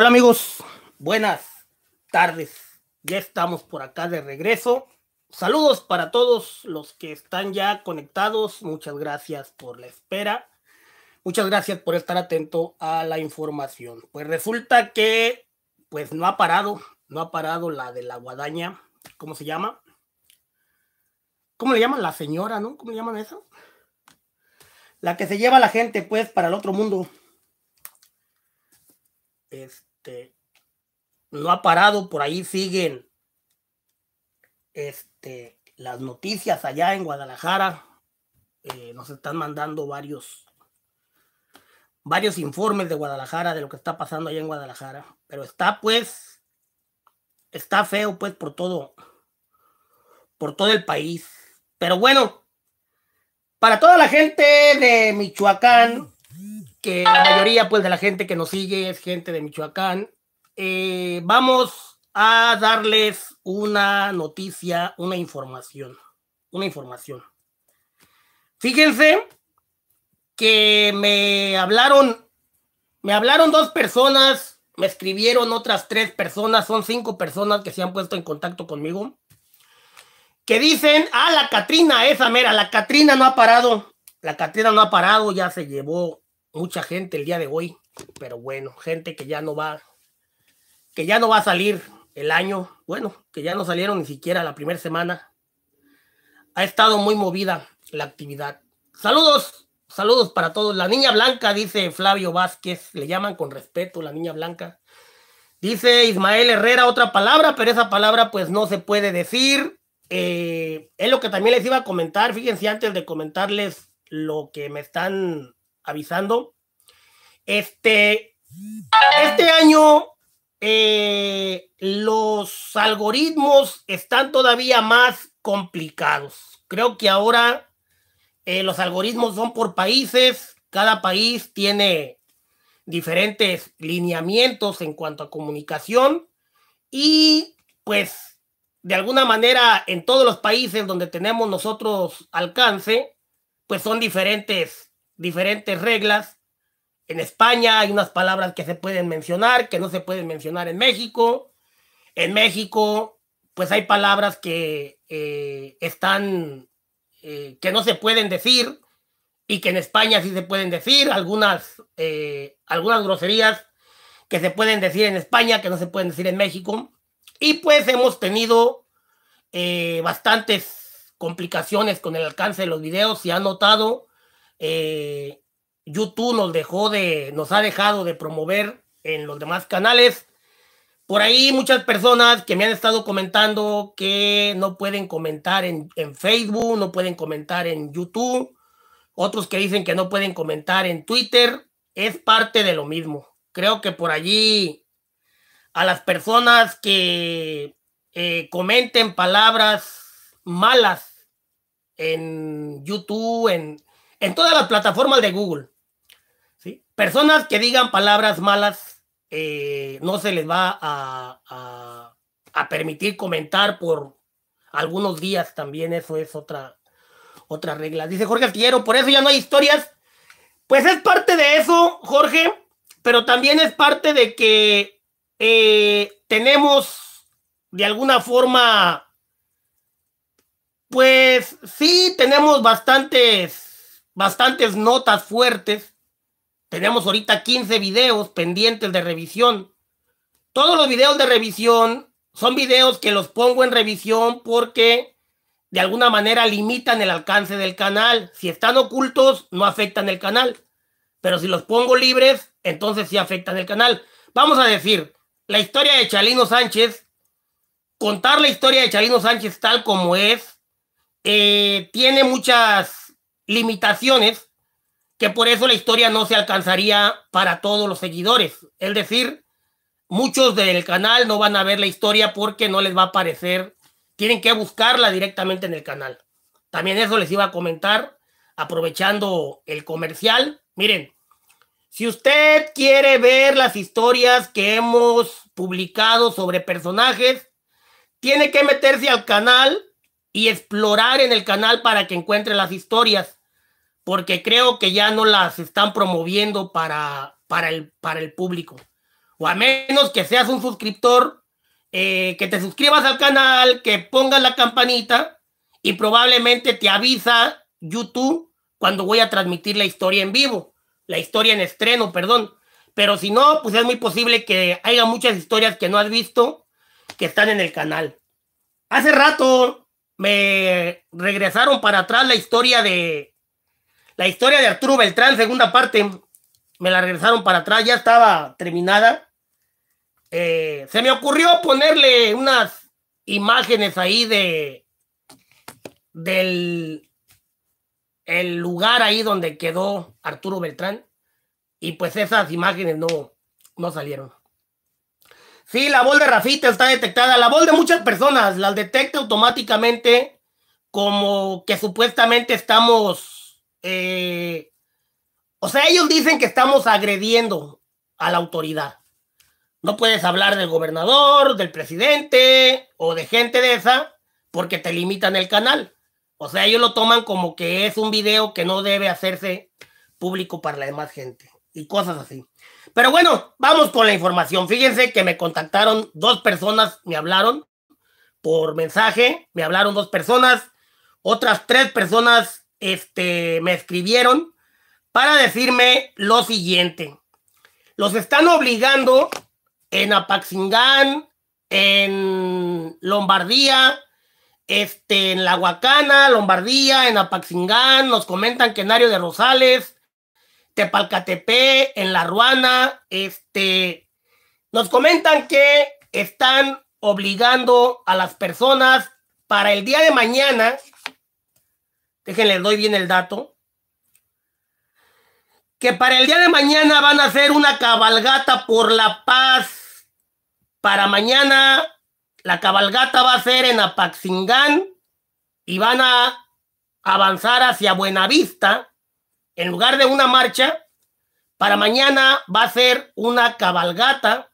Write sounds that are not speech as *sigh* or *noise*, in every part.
Hola amigos, buenas tardes. Ya estamos por acá de regreso. Saludos para todos los que están ya conectados. Muchas gracias por la espera. Muchas gracias por estar atento a la información. Pues resulta que pues no ha parado, no ha parado la de la guadaña, ¿cómo se llama? ¿Cómo le llaman la señora, no? ¿Cómo le llaman eso? La que se lleva a la gente pues para el otro mundo. Este, este, no ha parado, por ahí siguen este, las noticias allá en Guadalajara. Eh, nos están mandando varios, varios informes de Guadalajara, de lo que está pasando allá en Guadalajara. Pero está pues, está feo pues por todo, por todo el país. Pero bueno, para toda la gente de Michoacán, que la mayoría pues, de la gente que nos sigue es gente de Michoacán, eh, vamos a darles una noticia, una información, una información. Fíjense que me hablaron, me hablaron dos personas, me escribieron otras tres personas, son cinco personas que se han puesto en contacto conmigo, que dicen, ah, la Catrina, esa mera, la Catrina no ha parado, la Catrina no ha parado, ya se llevó mucha gente el día de hoy, pero bueno, gente que ya no va, que ya no va a salir el año, bueno, que ya no salieron ni siquiera la primera semana. Ha estado muy movida la actividad. Saludos, saludos para todos. La niña blanca, dice Flavio Vázquez, le llaman con respeto la niña blanca. Dice Ismael Herrera otra palabra, pero esa palabra pues no se puede decir. Eh, es lo que también les iba a comentar, fíjense antes de comentarles lo que me están avisando. Este, este año eh, los algoritmos están todavía más complicados. Creo que ahora eh, los algoritmos son por países, cada país tiene diferentes lineamientos en cuanto a comunicación y pues de alguna manera en todos los países donde tenemos nosotros alcance, pues son diferentes diferentes reglas. En España hay unas palabras que se pueden mencionar, que no se pueden mencionar en México. En México, pues hay palabras que eh, están, eh, que no se pueden decir y que en España sí se pueden decir. Algunas, eh, algunas groserías que se pueden decir en España, que no se pueden decir en México. Y pues hemos tenido bastantes complicaciones con el alcance de los videos. se ha notado, eh, YouTube nos dejó de, nos ha dejado de promover en los demás canales. Por ahí muchas personas que me han estado comentando que no pueden comentar en, Facebook, no pueden comentar en YouTube, otros que dicen que no pueden comentar en Twitter, es parte de lo mismo. Creo que por allí a las personas que eh, comenten palabras malas en YouTube, en, en todas las plataformas de Google. ¿sí? Personas que digan palabras malas, eh, no se les va a, a, permitir comentar por algunos días también, eso es otra, otra regla. Dice Jorge Astillero, por eso ya no hay historias. Pues es parte de eso, Jorge, pero también es parte de que eh, tenemos de alguna forma, pues sí, tenemos bastantes bastantes notas fuertes. Tenemos ahorita 15 videos pendientes de revisión. Todos los videos de revisión son videos que los pongo en revisión porque de alguna manera limitan el alcance del canal. Si están ocultos, no afectan el canal. Pero si los pongo libres, entonces sí afectan el canal. Vamos a decir, la historia de Chalino Sánchez, contar la historia de Chalino Sánchez tal como es, eh, tiene muchas limitaciones que por eso la historia no se alcanzaría para todos los seguidores. Es decir, muchos del canal no van a ver la historia porque no les va a aparecer. Tienen que buscarla directamente en el canal. También eso les iba a comentar, aprovechando el comercial. Miren, si usted quiere ver las historias que hemos publicado sobre personajes, tiene que meterse al canal y explorar en el canal para que encuentre las historias porque creo que ya no las están promoviendo para, para, el, para el público. O a menos que seas un suscriptor, eh, que te suscribas al canal, que pongas la campanita y probablemente te avisa YouTube cuando voy a transmitir la historia en vivo, la historia en estreno, perdón. Pero si no, pues es muy posible que haya muchas historias que no has visto que están en el canal. Hace rato me regresaron para atrás la historia de la historia de Arturo Beltrán, segunda parte, me la regresaron para atrás, ya estaba terminada. Eh, se me ocurrió ponerle unas imágenes ahí de del el lugar ahí donde quedó Arturo Beltrán y pues esas imágenes no, no salieron. Sí, la bol de Rafita está detectada. La bol de muchas personas las detecta automáticamente como que supuestamente estamos eh, o sea, ellos dicen que estamos agrediendo a la autoridad. No puedes hablar del gobernador, del presidente o de gente de esa porque te limitan el canal. O sea, ellos lo toman como que es un video que no debe hacerse público para la demás gente y cosas así. Pero bueno, vamos con la información. Fíjense que me contactaron dos personas, me hablaron por mensaje, me hablaron dos personas, otras tres personas este, me escribieron para decirme lo siguiente. Los están obligando en Apaxingán, en Lombardía, este, en La Huacana, Lombardía, en Apaxingán, nos comentan que en Ario de Rosales, Tepalcatepe, en La Ruana, este, nos comentan que están obligando a las personas para el día de mañana déjenle, doy bien el dato, que para el día de mañana van a hacer una cabalgata por la paz. Para mañana la cabalgata va a ser en Apaxingán y van a avanzar hacia Buenavista. En lugar de una marcha, para mañana va a ser una cabalgata,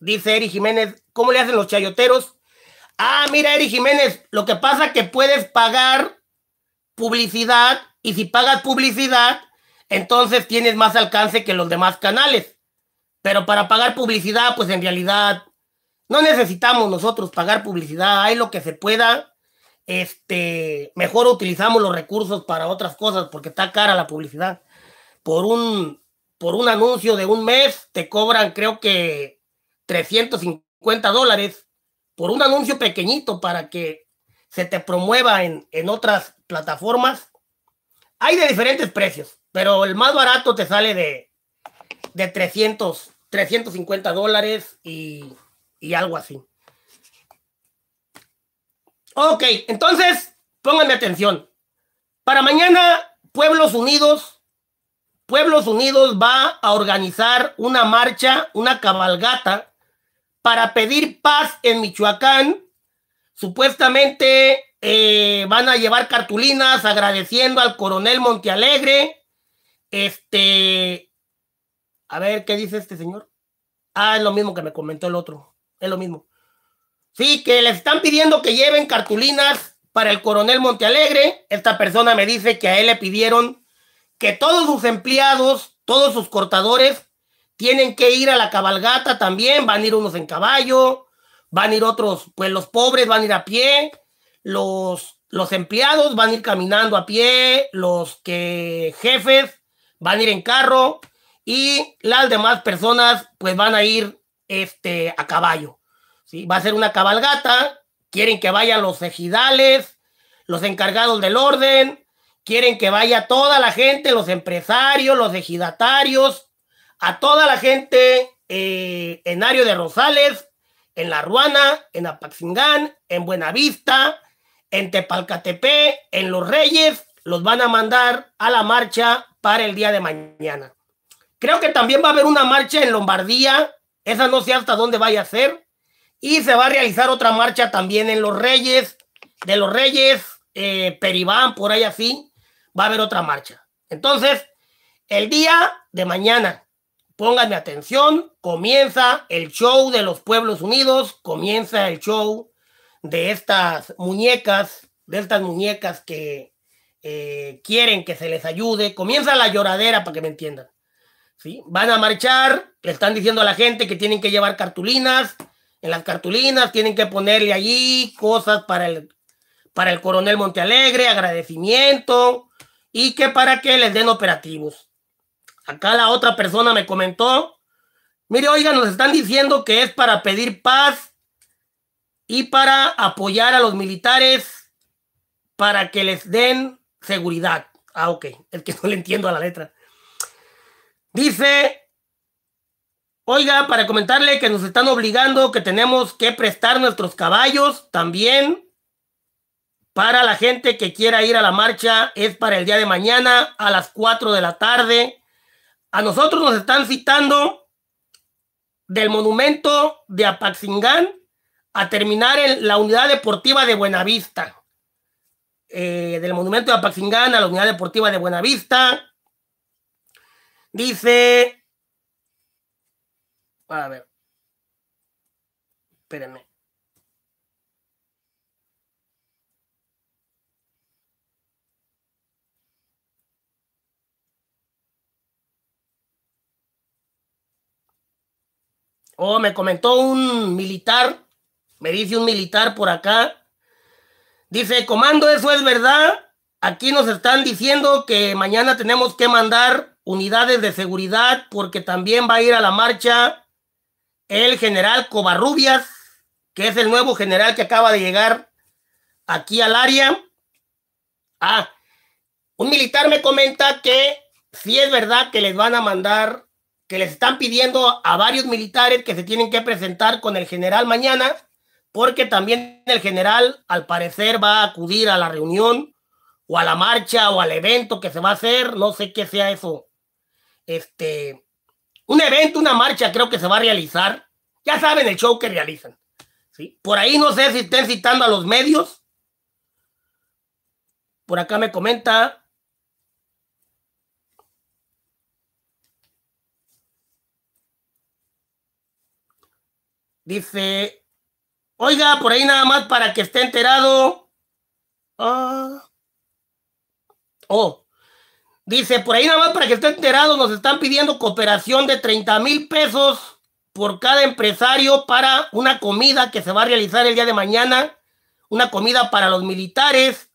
dice Eri Jiménez. ¿Cómo le hacen los chayoteros? Ah, mira, Eri Jiménez, lo que pasa que puedes pagar publicidad y si pagas publicidad, entonces tienes más alcance que los demás canales. Pero para pagar publicidad, pues en realidad no necesitamos nosotros pagar publicidad, hay lo que se pueda. Este, mejor utilizamos los recursos para otras cosas porque está cara la publicidad. Por un por un anuncio de un mes te cobran creo que 350 dólares por un anuncio pequeñito para que se te promueva en, en otras plataformas. Hay de diferentes precios, pero el más barato te sale de, de 300, 350 dólares y, y algo así. Ok, entonces, pónganme atención. Para mañana, Pueblos Unidos, Pueblos Unidos va a organizar una marcha, una cabalgata para pedir paz en Michoacán. Supuestamente eh, van a llevar cartulinas agradeciendo al coronel Montealegre. Este, a ver qué dice este señor. Ah, es lo mismo que me comentó el otro. Es lo mismo. Sí, que les están pidiendo que lleven cartulinas para el coronel Montealegre. Esta persona me dice que a él le pidieron que todos sus empleados, todos sus cortadores, tienen que ir a la cabalgata también. Van a ir unos en caballo, van a ir otros, pues los pobres van a ir a pie los, empleados van a ir caminando a pie, los que jefes van a ir en carro y las demás personas pues van a ir este, a caballo. ¿sí? Va a ser una cabalgata, quieren que vayan los ejidales, los encargados del orden, quieren que vaya toda la gente, los empresarios, los ejidatarios, a toda la gente eh, en Ario de Rosales, en La Ruana, en Apaxingán, en Buenavista, en Tepalcatepec, en Los Reyes, los van a mandar a la marcha para el día de mañana. Creo que también va a haber una marcha en Lombardía, esa no sé hasta dónde vaya a ser, y se va a realizar otra marcha también en Los Reyes, de Los Reyes, eh, Peribán, por ahí así, va a haber otra marcha. Entonces, el día de mañana, pónganme atención, comienza el show de los Pueblos Unidos, comienza el show de estas muñecas, de estas muñecas que eh, quieren que se les ayude. Comienza la lloradera para que me entiendan. ¿sí? Van a marchar, le están diciendo a la gente que tienen que llevar cartulinas. En las cartulinas tienen que ponerle allí cosas para el, para el coronel Montealegre, agradecimiento y que para que les den operativos. Acá la otra persona me comentó, mire, oigan, nos están diciendo que es para pedir paz y para apoyar a los militares para que les den seguridad. Ah, ok, el que *laughs* no le entiendo a la letra. Dice, oiga, para comentarle que nos están obligando, que tenemos que prestar nuestros caballos también para la gente que quiera ir a la marcha, es para el día de mañana a las 4 de la tarde. A nosotros nos están citando del monumento de Apaxingán a terminar en la unidad deportiva de Buenavista. Eh, del monumento de Apaxingán a la unidad deportiva de Buenavista. Dice. A ver. Espérenme. Oh, me comentó un militar me dice un militar por acá. Dice, comando, eso es verdad. Aquí nos están diciendo que mañana tenemos que mandar unidades de seguridad porque también va a ir a la marcha el general Covarrubias, que es el nuevo general que acaba de llegar aquí al área. Ah, un militar me comenta que sí es verdad que les van a mandar, que les están pidiendo a varios militares que se tienen que presentar con el general mañana porque también el general al parecer va a acudir a la reunión o a la marcha o al evento que se va a hacer, no sé qué sea eso. Este, un evento, una marcha creo que se va a realizar. Ya saben el show que realizan. ¿sí? Por ahí no sé si estén citando a los medios. Por acá me comenta Dice Oiga, por ahí nada más para que esté enterado. Ah. Oh. Dice, por ahí nada más para que esté enterado, nos están pidiendo cooperación de 30 mil pesos por cada empresario para una comida que se va a realizar el día de mañana, una comida para los militares,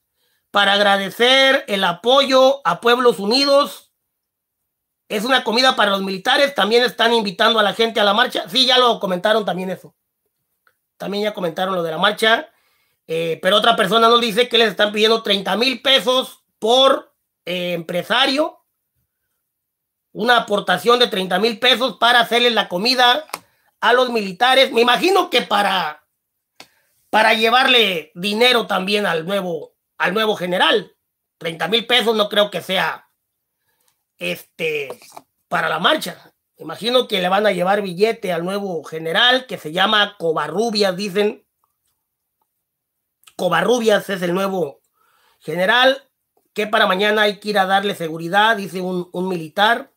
para agradecer el apoyo a Pueblos Unidos. Es una comida para los militares, también están invitando a la gente a la marcha. Sí, ya lo comentaron también eso también ya comentaron lo de la marcha, eh, pero otra persona nos dice que les están pidiendo 30 mil pesos por eh, empresario, una aportación de 30 mil pesos para hacerles la comida a los militares. Me imagino que para, para llevarle dinero también al nuevo, al nuevo general. 30 mil pesos no creo que sea este, para la marcha. Imagino que le van a llevar billete al nuevo general que se llama Covarrubias, dicen. Covarrubias es el nuevo general, que para mañana hay que ir a darle seguridad, dice un, militar,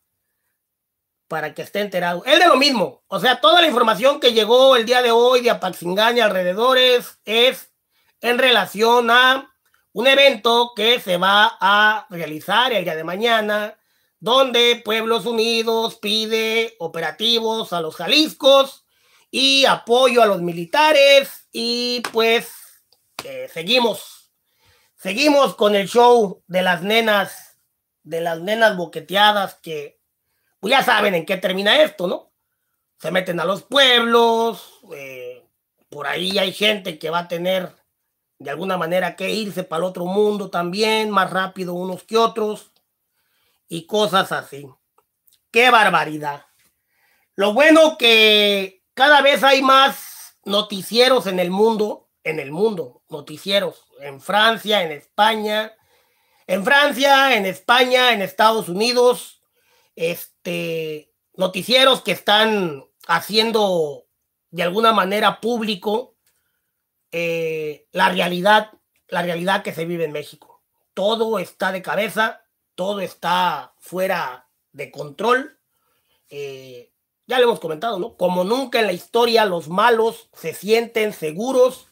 para que esté enterado. Él de lo mismo. O sea, toda la información que llegó el día de hoy de Apaxingán y alrededores es en relación a un evento que se va a realizar el día de mañana donde Pueblos Unidos pide operativos a los Jaliscos y apoyo a los militares y pues eh, seguimos, seguimos con el show de las nenas, de las nenas boqueteadas que pues ya saben en qué termina esto, ¿no? Se meten a los pueblos, eh, por ahí hay gente que va a tener de alguna manera que irse para el otro mundo también, más rápido unos que otros y cosas así. ¡Qué barbaridad! Lo bueno que cada vez hay más noticieros en el mundo, en el mundo, noticieros, en Francia, en España, en Francia, en España, en Estados Unidos, este, noticieros que están haciendo de alguna manera público eh, la realidad, la realidad que se vive en México. Todo está de cabeza todo está fuera de control. Eh, ya lo hemos comentado, ¿no? Como nunca en la historia, los malos se sienten seguros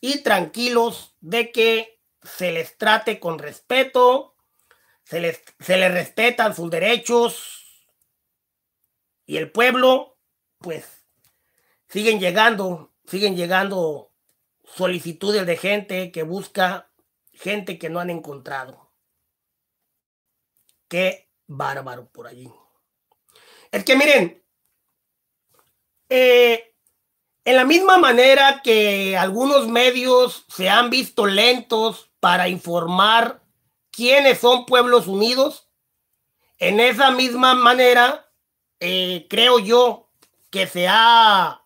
y tranquilos de que se les trate con respeto, se les, se les respetan sus derechos y el pueblo, pues, siguen llegando, siguen llegando solicitudes de gente que busca gente que no han encontrado. Qué bárbaro por allí. Es que miren, eh, en la misma manera que algunos medios se han visto lentos para informar quiénes son pueblos unidos, en esa misma manera eh, creo yo que se ha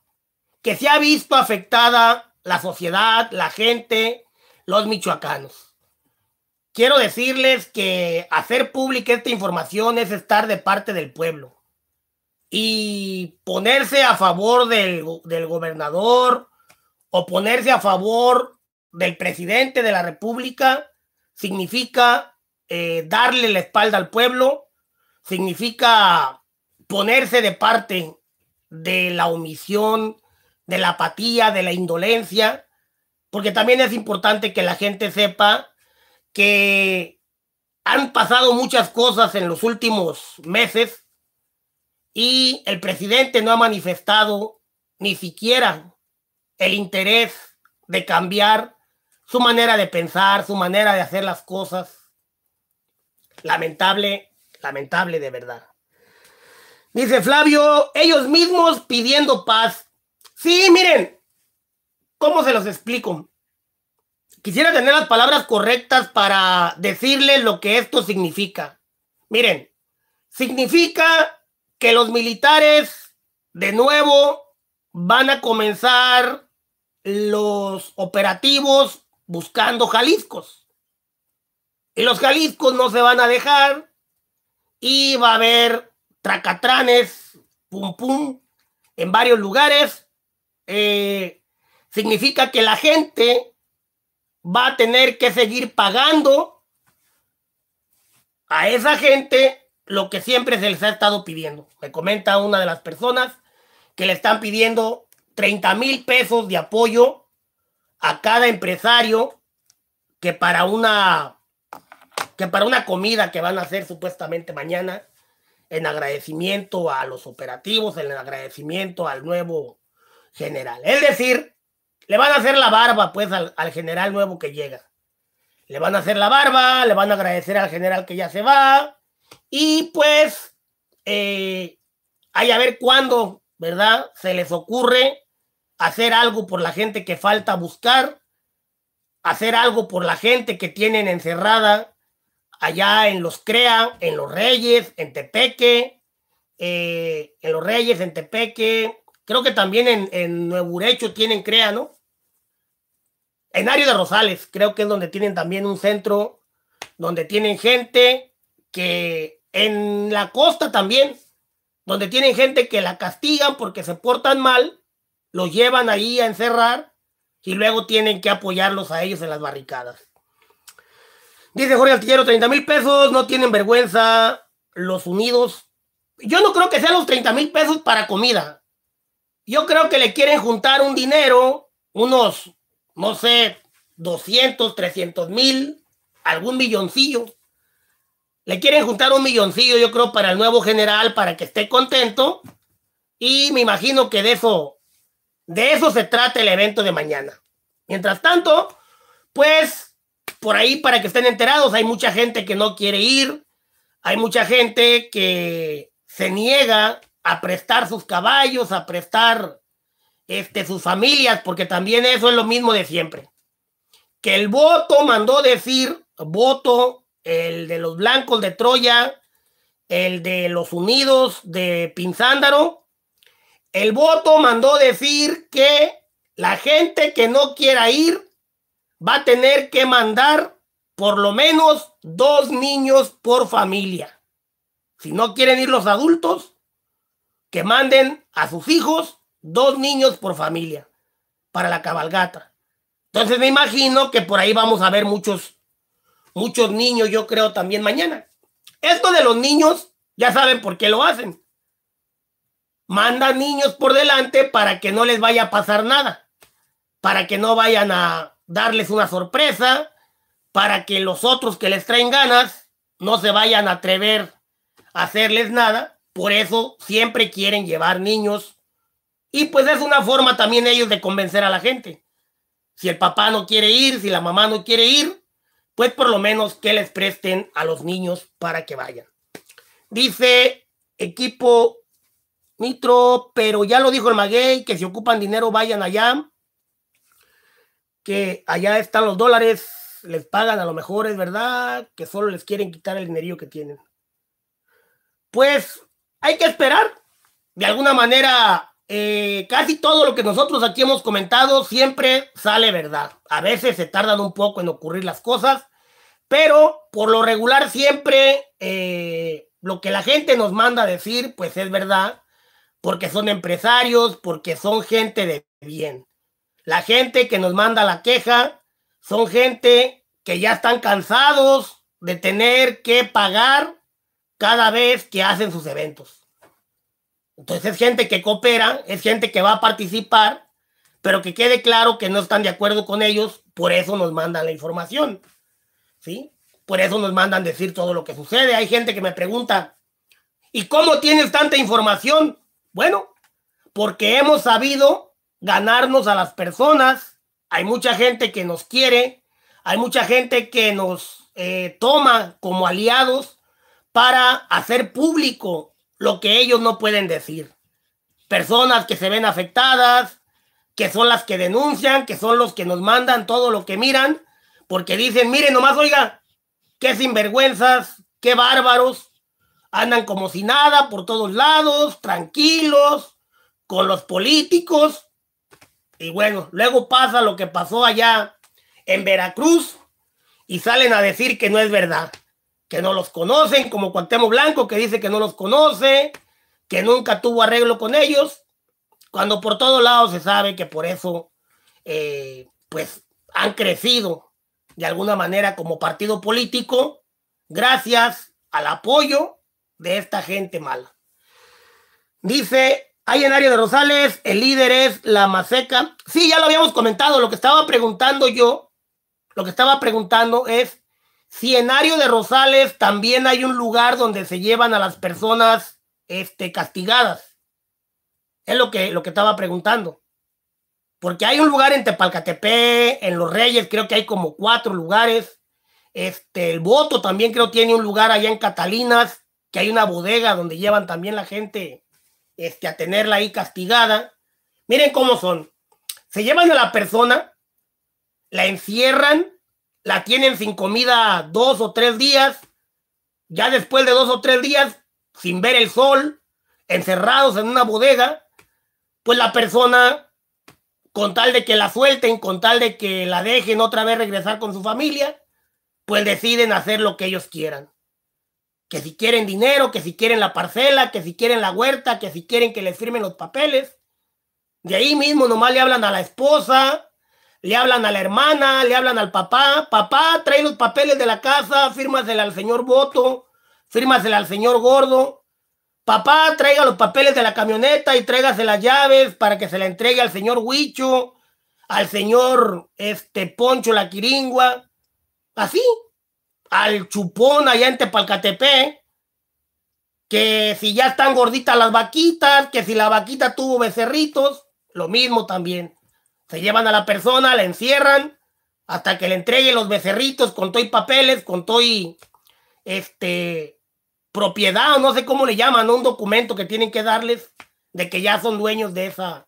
que se ha visto afectada la sociedad, la gente, los michoacanos. Quiero decirles que hacer pública esta información es estar de parte del pueblo y ponerse a favor del, gobernador o ponerse a favor del presidente de la República significa eh, darle la espalda al pueblo, significa ponerse de parte de la omisión, de la apatía, de la indolencia, porque también es importante que la gente sepa que han pasado muchas cosas en los últimos meses y el presidente no ha manifestado ni siquiera el interés de cambiar su manera de pensar, su manera de hacer las cosas. Lamentable, lamentable de verdad. Dice Flavio, ellos mismos pidiendo paz. Sí, miren, ¿cómo se los explico? Quisiera tener las palabras correctas para decirles lo que esto significa. Miren, significa que los militares de nuevo van a comenzar los operativos buscando Jaliscos. Y los Jaliscos no se van a dejar y va a haber tracatranes, pum pum, en varios lugares. Eh, significa que la gente va a tener que seguir pagando a esa gente lo que siempre se les ha estado pidiendo. Me comenta una de las personas que le están pidiendo 30 mil pesos de apoyo a cada empresario que para una que para una comida que van a hacer supuestamente mañana en agradecimiento a los operativos, en agradecimiento al nuevo general. Es decir, le van a hacer la barba, pues, al, general nuevo que llega. Le van a hacer la barba, le van a agradecer al general que ya se va. Y pues, eh, hay a ver cuándo, ¿verdad? Se les ocurre hacer algo por la gente que falta buscar, hacer algo por la gente que tienen encerrada allá en los CREA, en los Reyes, en Tepeque, eh, en los Reyes, en Tepeque, creo que también en, en Nuevo Urecho tienen CREA, ¿no? En Ario de Rosales, creo que es donde tienen también un centro, donde tienen gente que en la costa también, donde tienen gente que la castigan porque se portan mal, los llevan ahí a encerrar y luego tienen que apoyarlos a ellos en las barricadas. Dice Jorge Altillero, 30 mil pesos, no tienen vergüenza los unidos. Yo no creo que sean los 30 mil pesos para comida. Yo creo que le quieren juntar un dinero, unos no sé, 200, 300 mil, algún milloncillo. Le quieren juntar un milloncillo, yo creo, para el nuevo general, para que esté contento. Y me imagino que de eso, de eso se trata el evento de mañana. Mientras tanto, pues, por ahí para que estén enterados, hay mucha gente que no quiere ir, hay mucha gente que se niega a prestar sus caballos, a prestar este, sus familias, porque también eso es lo mismo de siempre. Que el voto mandó decir, voto, el de los blancos de Troya, el de los unidos de Pinzándaro, el voto mandó decir que la gente que no quiera ir va a tener que mandar por lo menos dos niños por familia. Si no quieren ir los adultos, que manden a sus hijos Dos niños por familia para la cabalgata. Entonces me imagino que por ahí vamos a ver muchos, muchos niños, yo creo, también mañana. Esto de los niños, ya saben por qué lo hacen. Mandan niños por delante para que no les vaya a pasar nada, para que no vayan a darles una sorpresa, para que los otros que les traen ganas no se vayan a atrever a hacerles nada. Por eso siempre quieren llevar niños y pues es una forma también ellos de convencer a la gente. Si el papá no quiere ir, si la mamá no quiere ir, pues por lo menos que les presten a los niños para que vayan. Dice equipo Nitro, pero ya lo dijo el Maguey, que si ocupan dinero vayan allá, que allá están los dólares, les pagan a lo mejor, es verdad, que solo les quieren quitar el dinerío que tienen. Pues hay que esperar. De alguna manera eh, casi todo lo que nosotros aquí hemos comentado siempre sale verdad. A veces se tardan un poco en ocurrir las cosas, pero por lo regular siempre eh, lo que la gente nos manda a decir, pues es verdad, porque son empresarios, porque son gente de bien. La gente que nos manda la queja son gente que ya están cansados de tener que pagar cada vez que hacen sus eventos. Entonces es gente que coopera, es gente que va a participar, pero que quede claro que no están de acuerdo con ellos, por eso nos mandan la información. ¿Sí? Por eso nos mandan decir todo lo que sucede. Hay gente que me pregunta, ¿y cómo tienes tanta información? Bueno, porque hemos sabido ganarnos a las personas. Hay mucha gente que nos quiere, hay mucha gente que nos eh, toma como aliados para hacer público lo que ellos no pueden decir. Personas que se ven afectadas, que son las que denuncian, que son los que nos mandan todo lo que miran, porque dicen, miren nomás, oiga, qué sinvergüenzas, qué bárbaros, andan como si nada por todos lados, tranquilos, con los políticos. Y bueno, luego pasa lo que pasó allá en Veracruz y salen a decir que no es verdad que no los conocen, como Cuauhtémoc Blanco, que dice que no los conoce, que nunca tuvo arreglo con ellos, cuando por todos lados se sabe que por eso, eh, pues, han crecido de alguna manera como partido político, gracias al apoyo de esta gente mala. Dice hay en área de Rosales, el líder es la Maseca. Sí, ya lo habíamos comentado, lo que estaba preguntando yo, lo que estaba preguntando es Cienario de Rosales también hay un lugar donde se llevan a las personas este, castigadas. Es lo que, lo que estaba preguntando. Porque hay un lugar en Tepalcatepé, en Los Reyes, creo que hay como cuatro lugares. Este, el voto también creo tiene un lugar allá en Catalinas, que hay una bodega donde llevan también la gente este, a tenerla ahí castigada. Miren cómo son. Se llevan a la persona, la encierran la tienen sin comida dos o tres días, ya después de dos o tres días, sin ver el sol, encerrados en una bodega, pues la persona, con tal de que la suelten, con tal de que la dejen otra vez regresar con su familia, pues deciden hacer lo que ellos quieran. Que si quieren dinero, que si quieren la parcela, que si quieren la huerta, que si quieren que les firmen los papeles. De ahí mismo nomás le hablan a la esposa, le hablan a la hermana, le hablan al papá, papá, trae los papeles de la casa, fírmasela al señor Boto, fírmasela al señor Gordo, papá, traiga los papeles de la camioneta y tráigase las llaves para que se la entregue al señor Huicho, al señor este Poncho la Quiringua, así, al chupón allá en Tepalcatepe, que si ya están gorditas las vaquitas, que si la vaquita tuvo becerritos, lo mismo también. Se llevan a la persona, la encierran hasta que le entreguen los becerritos con todo y papeles, con y este propiedad o no sé cómo le llaman, un documento que tienen que darles de que ya son dueños de esa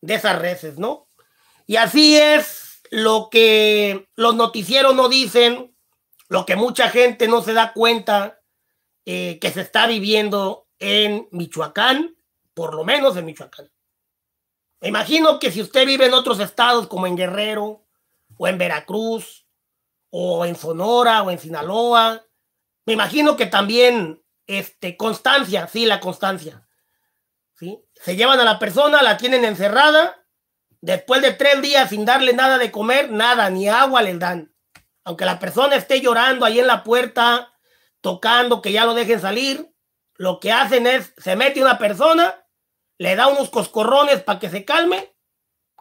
de esas reces. ¿no? Y así es lo que los noticieros no dicen, lo que mucha gente no se da cuenta eh, que se está viviendo en Michoacán, por lo menos en Michoacán. Me imagino que si usted vive en otros estados como en Guerrero o en Veracruz o en Sonora o en Sinaloa, me imagino que también este constancia, sí, la constancia. ¿Sí? Se llevan a la persona, la tienen encerrada, después de tres días sin darle nada de comer, nada, ni agua les dan. Aunque la persona esté llorando ahí en la puerta, tocando que ya lo dejen salir, lo que hacen es, se mete una persona, le da unos coscorrones para que se calme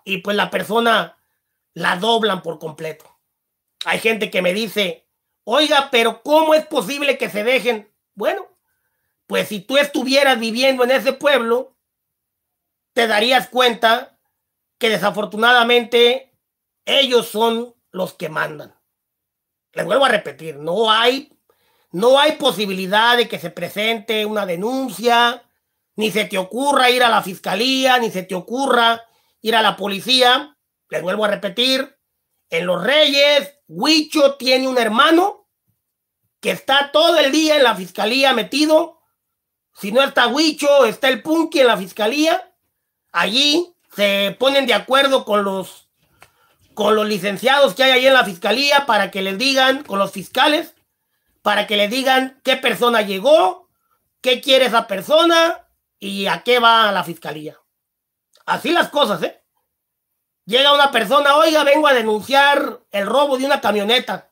y pues la persona la doblan por completo. Hay gente que me dice, oiga, pero ¿cómo es posible que se dejen? Bueno, pues si tú estuvieras viviendo en ese pueblo, te darías cuenta que desafortunadamente ellos son los que mandan. Les vuelvo a repetir, no hay, no hay posibilidad de que se presente una denuncia, ni se te ocurra ir a la fiscalía, ni se te ocurra ir a la policía. Les vuelvo a repetir, en Los Reyes, Huicho tiene un hermano que está todo el día en la fiscalía metido. Si no está Huicho, está el Punky en la fiscalía. Allí se ponen de acuerdo con los con los licenciados que hay ahí en la fiscalía para que les digan, con los fiscales, para que les digan qué persona llegó, qué quiere esa persona, ¿Y a qué va la fiscalía? Así las cosas, ¿eh? Llega una persona, oiga, vengo a denunciar el robo de una camioneta.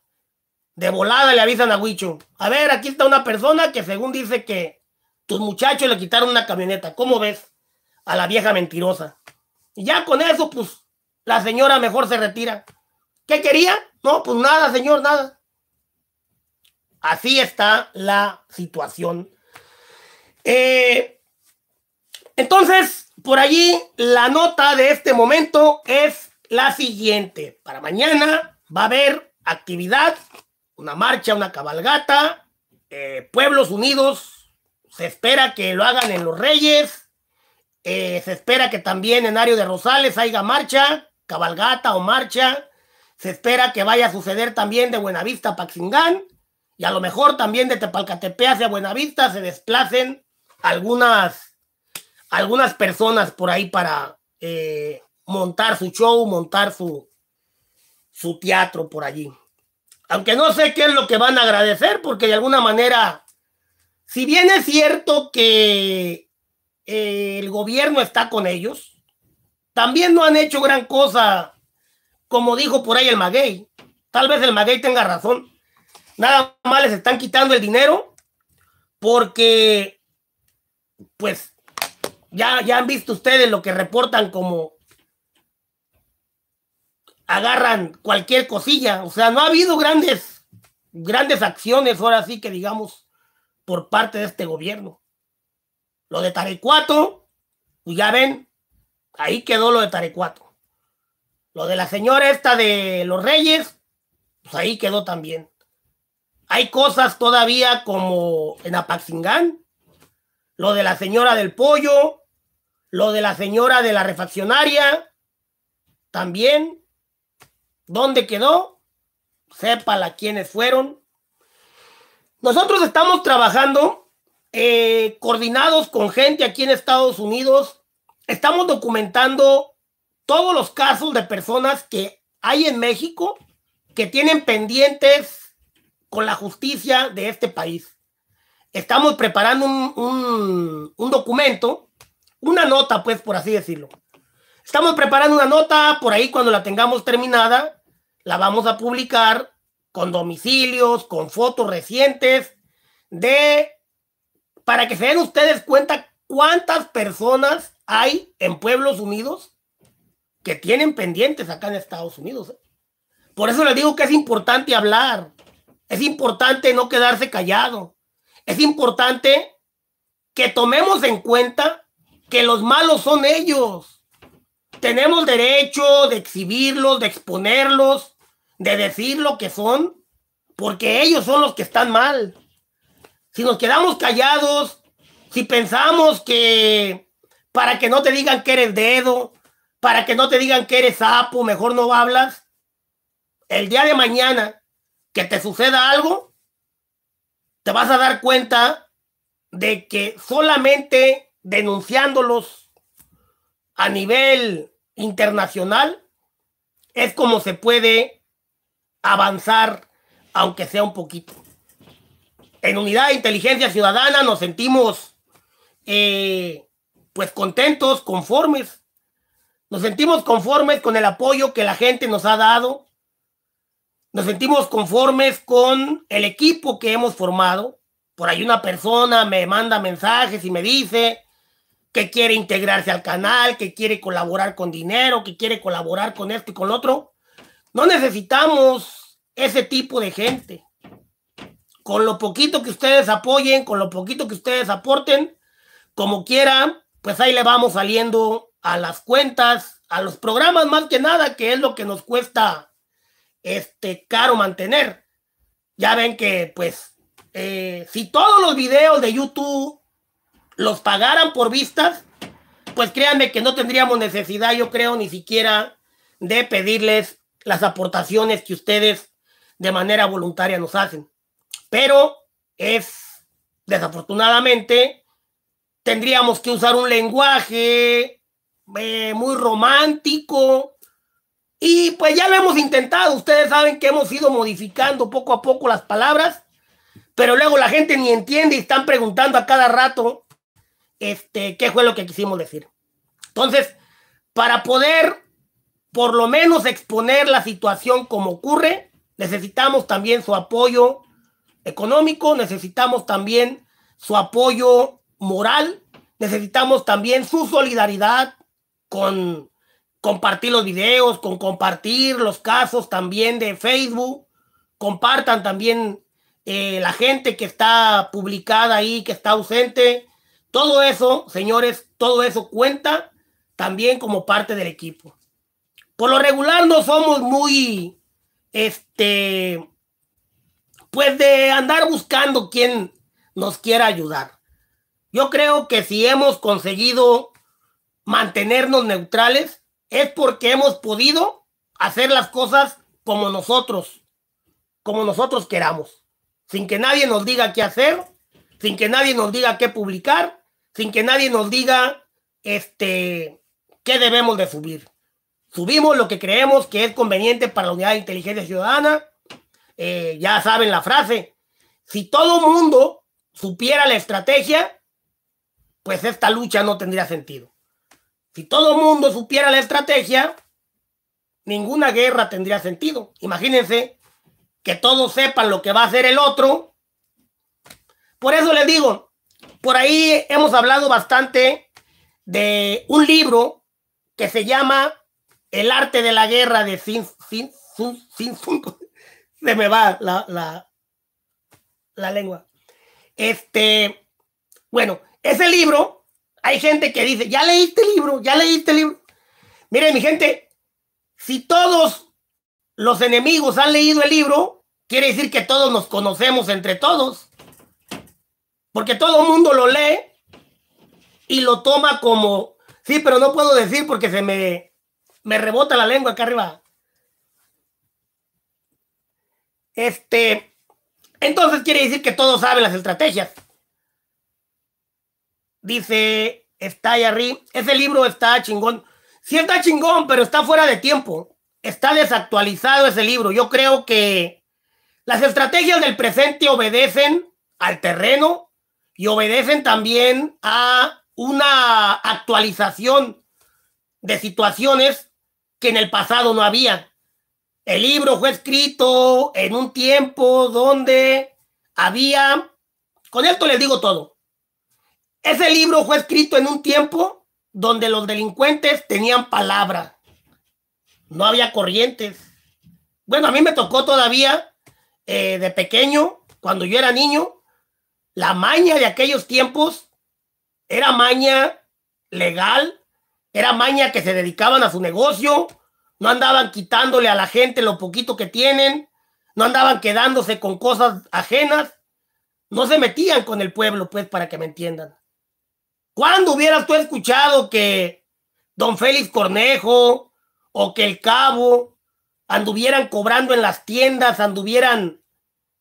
De volada le avisan a Huicho. A ver, aquí está una persona que según dice que tus muchachos le quitaron una camioneta. ¿Cómo ves? A la vieja mentirosa. Y ya con eso, pues, la señora mejor se retira. ¿Qué quería? No, pues nada, señor, nada. Así está la situación. Eh, entonces, por allí, la nota de este momento es la siguiente. Para mañana va a haber actividad, una marcha, una cabalgata, eh, Pueblos Unidos, se espera que lo hagan en Los Reyes, eh, se espera que también en Ario de Rosales haya marcha, cabalgata o marcha, se espera que vaya a suceder también de Buenavista a Paxingán y a lo mejor también de Tepalcatepe hacia Buenavista se desplacen algunas algunas personas por ahí para eh, montar su show, montar su, su teatro por allí. Aunque no sé qué es lo que van a agradecer, porque de alguna manera, si bien es cierto que eh, el gobierno está con ellos, también no han hecho gran cosa, como dijo por ahí el Maguey. Tal vez el Maguey tenga razón. Nada más les están quitando el dinero porque, pues, ya, ya han visto ustedes lo que reportan como agarran cualquier cosilla. O sea, no ha habido grandes, grandes acciones ahora sí que digamos por parte de este gobierno. Lo de Tarecuato, pues ya ven, ahí quedó lo de Tarecuato. Lo de la señora esta de los Reyes, pues ahí quedó también. Hay cosas todavía como en Apaxingán, lo de la señora del pollo, lo de la señora de la refaccionaria, también, ¿dónde quedó? sepala quiénes fueron. Nosotros estamos trabajando eh, coordinados con gente aquí en Estados Unidos. Estamos documentando todos los casos de personas que hay en México que tienen pendientes con la justicia de este país. Estamos preparando un documento una nota, pues, por así decirlo. Estamos preparando una nota, por ahí cuando la tengamos terminada, la vamos a publicar con domicilios, con fotos recientes, de para que se den ustedes cuenta cuántas personas hay en Pueblos Unidos que tienen pendientes acá en Estados Unidos. ¿eh? Por eso les digo que es importante hablar, es importante no quedarse callado, es importante que tomemos en cuenta que los malos son ellos. Tenemos derecho de exhibirlos, de exponerlos, de decir lo que son, porque ellos son los que están mal. Si nos quedamos callados, si pensamos que para que no te digan que eres dedo, para que no te digan que eres sapo, mejor no hablas, el día de mañana que te suceda algo, te vas a dar cuenta de que solamente denunciándolos a nivel internacional, es como se puede avanzar, aunque sea un poquito. En Unidad de Inteligencia Ciudadana nos sentimos eh, pues contentos, conformes. Nos sentimos conformes con el apoyo que la gente nos ha dado. Nos sentimos conformes con el equipo que hemos formado. Por ahí una persona me manda mensajes y me dice, que quiere integrarse al canal, que quiere colaborar con dinero, que quiere colaborar con esto y con otro. No necesitamos ese tipo de gente. Con lo poquito que ustedes apoyen, con lo poquito que ustedes aporten, como quieran, pues ahí le vamos saliendo a las cuentas, a los programas más que nada, que es lo que nos cuesta este caro mantener. Ya ven que pues eh, si todos los videos de YouTube los pagaran por vistas, pues créanme que no tendríamos necesidad, yo creo, ni siquiera de pedirles las aportaciones que ustedes de manera voluntaria nos hacen. Pero es, desafortunadamente, tendríamos que usar un lenguaje eh, muy romántico. Y pues ya lo hemos intentado, ustedes saben que hemos ido modificando poco a poco las palabras, pero luego la gente ni entiende y están preguntando a cada rato este, qué fue lo que quisimos decir. Entonces, para poder por lo menos exponer la situación como ocurre, necesitamos también su apoyo económico, necesitamos también su apoyo moral, necesitamos también su solidaridad con compartir los videos, con compartir los casos también de Facebook, compartan también eh, la gente que está publicada ahí, que está ausente, todo eso, señores, todo eso cuenta también como parte del equipo. Por lo regular no somos muy, este, pues de andar buscando quién nos quiera ayudar. Yo creo que si hemos conseguido mantenernos neutrales es porque hemos podido hacer las cosas como nosotros, como nosotros queramos, sin que nadie nos diga qué hacer, sin que nadie nos diga qué publicar sin que nadie nos diga este, qué debemos de subir. Subimos lo que creemos que es conveniente para la unidad de inteligencia ciudadana. Eh, ya saben la frase, si todo mundo supiera la estrategia, pues esta lucha no tendría sentido. Si todo mundo supiera la estrategia, ninguna guerra tendría sentido. Imagínense que todos sepan lo que va a hacer el otro. Por eso les digo, por ahí hemos hablado bastante de un libro que se llama El arte de la guerra de Sin, *laughs* Se me va la, la, la lengua. Este, bueno, ese libro, hay gente que dice, ya leíste el libro, ya leíste el libro. Miren, mi gente, si todos los enemigos han leído el libro, quiere decir que todos nos conocemos entre todos. Porque todo el mundo lo lee y lo toma como, sí, pero no puedo decir porque se me, me rebota la lengua acá arriba. Este, entonces quiere decir que todos saben las estrategias. Dice, está arriba, ese libro está chingón. Sí está chingón, pero está fuera de tiempo. Está desactualizado ese libro. Yo creo que las estrategias del presente obedecen al terreno y obedecen también a una actualización de situaciones que en el pasado no había. El libro fue escrito en un tiempo donde había, con esto les digo todo, ese libro fue escrito en un tiempo donde los delincuentes tenían palabra, no había corrientes. Bueno, a mí me tocó todavía eh, de pequeño, cuando yo era niño, la maña de aquellos tiempos era maña legal, era maña que se dedicaban a su negocio, no andaban quitándole a la gente lo poquito que tienen, no andaban quedándose con cosas ajenas, no se metían con el pueblo, pues, para que me entiendan. ¿Cuándo hubieras tú escuchado que don Félix Cornejo o que el Cabo anduvieran cobrando en las tiendas, anduvieran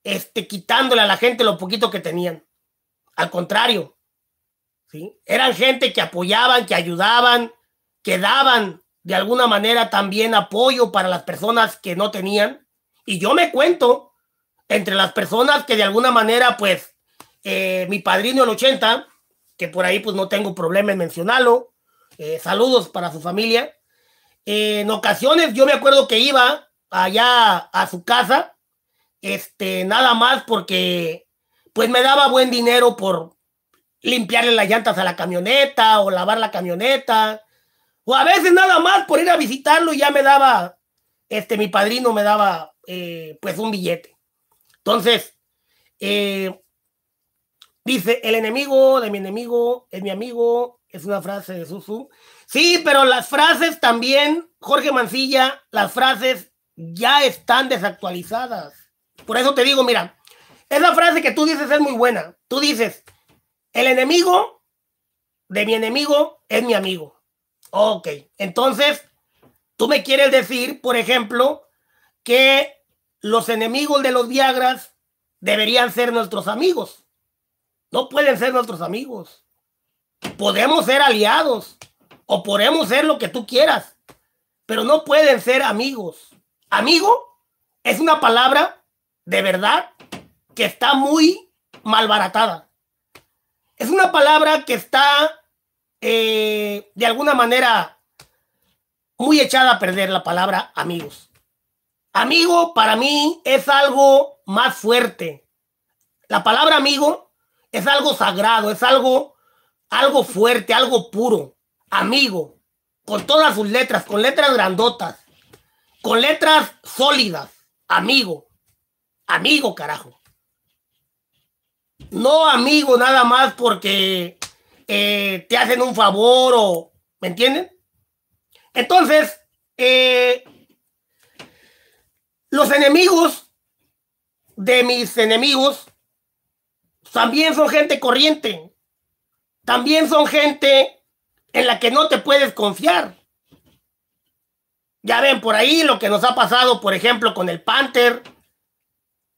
este, quitándole a la gente lo poquito que tenían. Al contrario, ¿sí? eran gente que apoyaban, que ayudaban, que daban de alguna manera también apoyo para las personas que no tenían. Y yo me cuento entre las personas que de alguna manera, pues, eh, mi padrino el 80, que por ahí pues no tengo problema en mencionarlo, eh, saludos para su familia. en ocasiones yo me acuerdo que iba allá a su casa este, nada más porque pues me daba buen dinero por limpiarle las llantas a la camioneta o lavar la camioneta. O a veces nada más por ir a visitarlo ya me daba, este, mi padrino me daba eh, pues un billete. Entonces, eh, dice, el enemigo de mi enemigo es mi amigo, es una frase de Susu. Sí, pero las frases también, Jorge Mancilla, las frases ya están desactualizadas. Por eso te digo, mira, esa frase que tú dices es muy buena. Tú dices, el enemigo de mi enemigo es mi amigo. Ok, entonces, tú me quieres decir, por ejemplo, que los enemigos de los Viagras deberían ser nuestros amigos. No pueden ser nuestros amigos. Podemos ser aliados o podemos ser lo que tú quieras, pero no pueden ser amigos. Amigo es una palabra de verdad que está muy malbaratada. Es una palabra que está eh, de alguna manera muy echada a perder la palabra amigos. Amigo para mí es algo más fuerte. La palabra amigo es algo sagrado, es algo, algo fuerte, algo puro. Amigo, con todas sus letras, con letras grandotas, con letras sólidas. Amigo amigo, carajo. No amigo nada más porque eh, te hacen un favor o... ¿Me entienden? Entonces, eh, los enemigos de mis enemigos también son gente corriente. También son gente en la que no te puedes confiar. Ya ven por ahí lo que nos ha pasado, por ejemplo, con el Panther,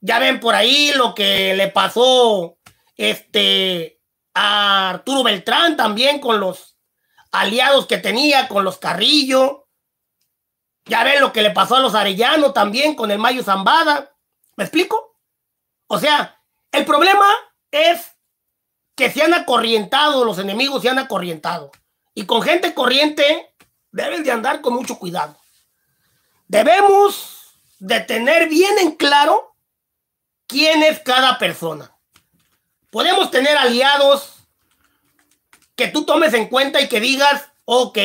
ya ven por ahí lo que le pasó este, a Arturo Beltrán también con los aliados que tenía, con los Carrillo. Ya ven lo que le pasó a los Arellano también con el Mayo Zambada. ¿Me explico? O sea, el problema es que se han acorrientado, los enemigos se han acorrientado. Y con gente corriente debes de andar con mucho cuidado. Debemos de tener bien en claro quién es cada persona. Podemos tener aliados que tú tomes en cuenta y que digas, ok,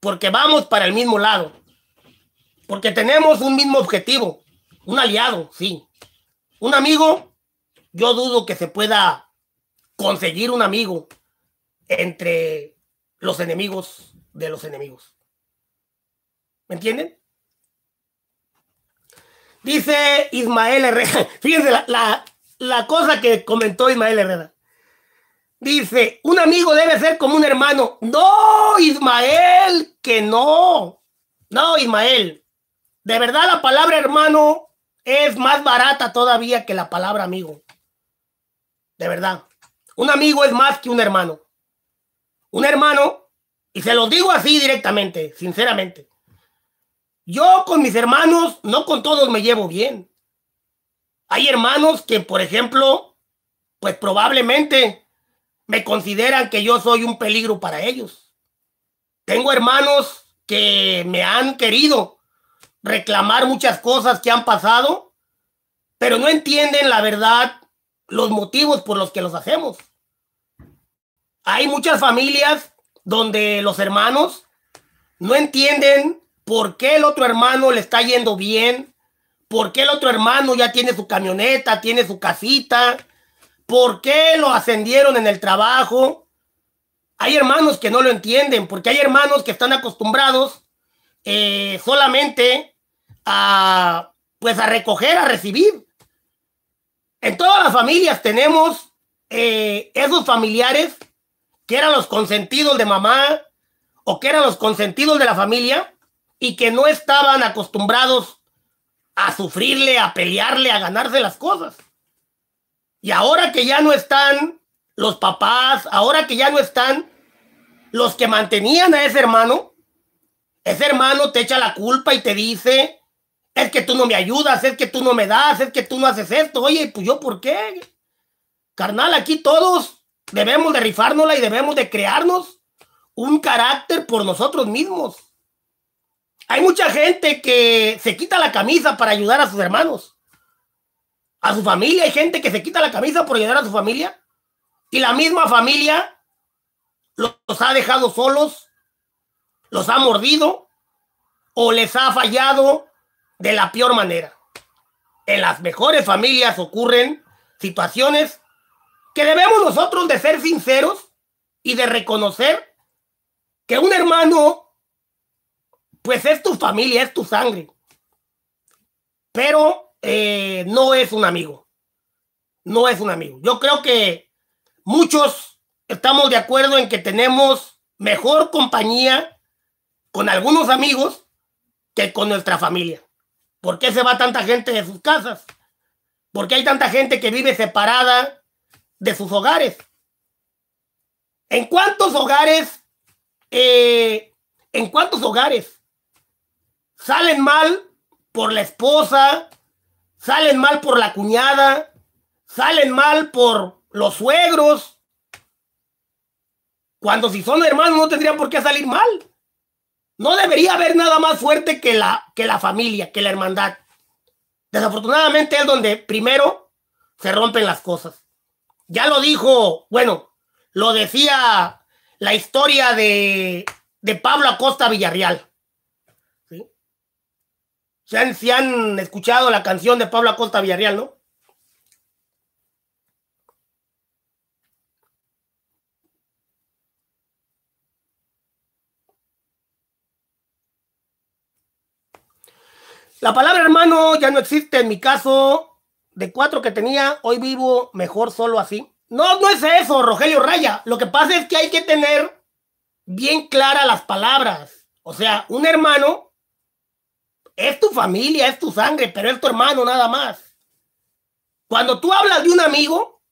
porque vamos para el mismo lado, porque tenemos un mismo objetivo, un aliado, sí. Un amigo, yo dudo que se pueda conseguir un amigo entre los enemigos de los enemigos. ¿Me entienden? Dice Ismael Herrera. *laughs* Fíjense la, la, cosa que comentó Ismael Herrera. Dice, un amigo debe ser como un hermano. No, Ismael, que no. No, Ismael. De verdad la palabra hermano es más barata todavía que la palabra amigo. De verdad. Un amigo es más que un hermano. Un hermano, y se lo digo así directamente, sinceramente. Yo con mis hermanos, no con todos me llevo bien. Hay hermanos que, por ejemplo, pues probablemente me consideran que yo soy un peligro para ellos. Tengo hermanos que me han querido reclamar muchas cosas que han pasado, pero no entienden la verdad, los motivos por los que los hacemos. Hay muchas familias donde los hermanos no entienden ¿Por qué el otro hermano le está yendo bien? ¿Por qué el otro hermano ya tiene su camioneta, tiene su casita? ¿Por qué lo ascendieron en el trabajo? Hay hermanos que no lo entienden, porque hay hermanos que están acostumbrados eh, solamente a, pues a recoger, a recibir. En todas las familias tenemos eh, esos familiares que eran los consentidos de mamá o que eran los consentidos de la familia y que no estaban acostumbrados a sufrirle, a pelearle, a ganarse las cosas. Y ahora que ya no están los papás, ahora que ya no están los que mantenían a ese hermano, ese hermano te echa la culpa y te dice, es que tú no me ayudas, es que tú no me das, es que tú no haces esto. Oye, pues yo, ¿por qué? Carnal, aquí todos debemos de rifárnosla y debemos de crearnos un carácter por nosotros mismos. Hay mucha gente que se quita la camisa para ayudar a sus hermanos, a su familia. Hay gente que se quita la camisa por ayudar a su familia y la misma familia los ha dejado solos, los ha mordido o les ha fallado de la peor manera. En las mejores familias ocurren situaciones que debemos nosotros de ser sinceros y de reconocer que un hermano pues es tu familia, es tu sangre. Pero eh, no es un amigo. No es un amigo. Yo creo que muchos estamos de acuerdo en que tenemos mejor compañía con algunos amigos que con nuestra familia. ¿Por qué se va tanta gente de sus casas? ¿Por qué hay tanta gente que vive separada de sus hogares? ¿En cuántos hogares, eh, en cuántos hogares salen mal por la esposa, salen mal por la cuñada, salen mal por los suegros. Cuando si son hermanos no tendrían por qué salir mal. No debería haber nada más fuerte que la, que la familia, que la hermandad. Desafortunadamente es donde primero se rompen las cosas. Ya lo dijo, bueno, lo decía la historia de, de Pablo Acosta Villarreal. Si han, escuchado la canción de Pablo Acosta Villarreal, ¿no? La palabra hermano ya no existe en mi caso. De cuatro que tenía, hoy vivo mejor solo así. No, no es eso, Rogelio Raya. Lo que pasa es que hay que tener bien claras las palabras. O sea, un hermano es tu familia, es tu sangre, pero es tu hermano nada más. Cuando tú hablas de un amigo,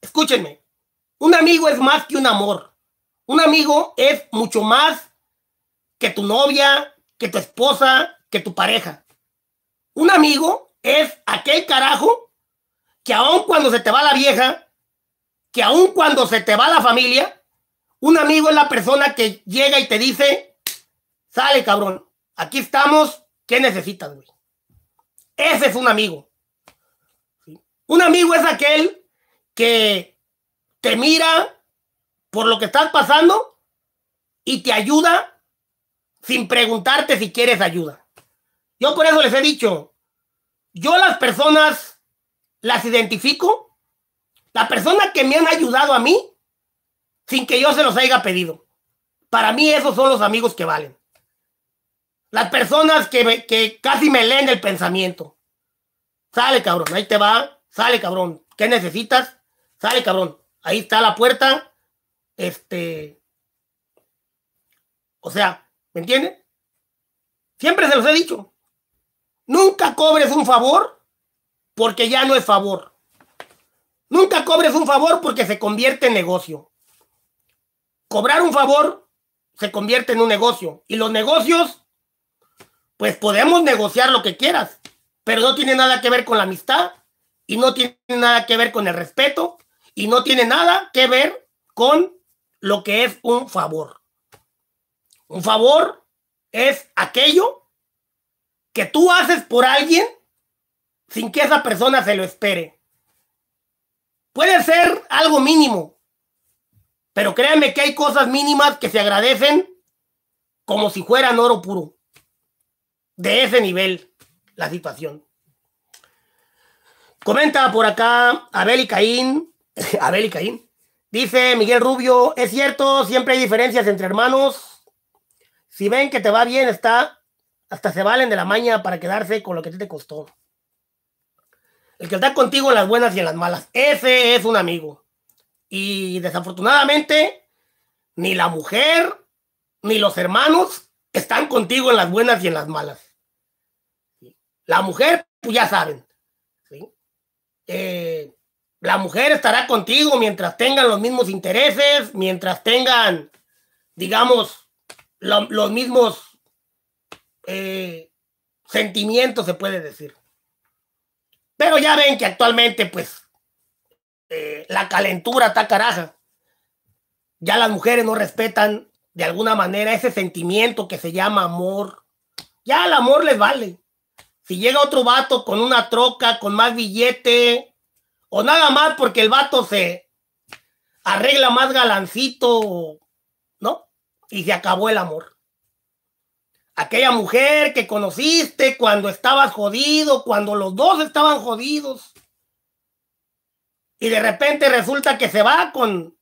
escúchenme, un amigo es más que un amor. Un amigo es mucho más que tu novia, que tu esposa, que tu pareja. Un amigo es aquel carajo que aun cuando se te va la vieja, que aun cuando se te va la familia, un amigo es la persona que llega y te dice, sale cabrón, aquí estamos, ¿Qué necesitas, güey? Ese es un amigo. Un amigo es aquel que te mira por lo que estás pasando y te ayuda sin preguntarte si quieres ayuda. Yo por eso les he dicho, yo las personas las identifico, la persona que me han ayudado a mí sin que yo se los haya pedido. Para mí esos son los amigos que valen. Las personas que, que casi me leen el pensamiento. Sale, cabrón, ahí te va. Sale, cabrón. ¿Qué necesitas? Sale, cabrón. Ahí está la puerta. Este. O sea, ¿me entiendes? Siempre se los he dicho. Nunca cobres un favor porque ya no es favor. Nunca cobres un favor porque se convierte en negocio. Cobrar un favor se convierte en un negocio. Y los negocios pues podemos negociar lo que quieras, pero no tiene nada que ver con la amistad y no tiene nada que ver con el respeto y no tiene nada que ver con lo que es un favor. Un favor es aquello que tú haces por alguien sin que esa persona se lo espere. Puede ser algo mínimo, pero créanme que hay cosas mínimas que se agradecen como si fueran oro puro de ese nivel la situación. Comenta por acá Abel y Caín. *laughs* Abel y Caín. Dice Miguel Rubio, es cierto, siempre hay diferencias entre hermanos. Si ven que te va bien, está, hasta se valen de la maña para quedarse con lo que te costó. El que está contigo en las buenas y en las malas. Ese es un amigo. Y desafortunadamente, ni la mujer ni los hermanos están contigo en las buenas y en las malas. La mujer, pues ya saben. Eh, la mujer estará contigo mientras tengan los mismos intereses, mientras tengan, digamos, los mismos eh, sentimientos, se puede decir. Pero ya ven que actualmente, pues, eh, la calentura está caraja. Ya las mujeres no respetan de alguna manera ese sentimiento que se llama amor. Ya el amor les vale. Si llega otro vato con una troca, con más billete, o nada más porque el vato se arregla más galancito, ¿no? Y se acabó el amor. Aquella mujer que conociste cuando estabas jodido, cuando los dos estaban jodidos, y de repente resulta que se va con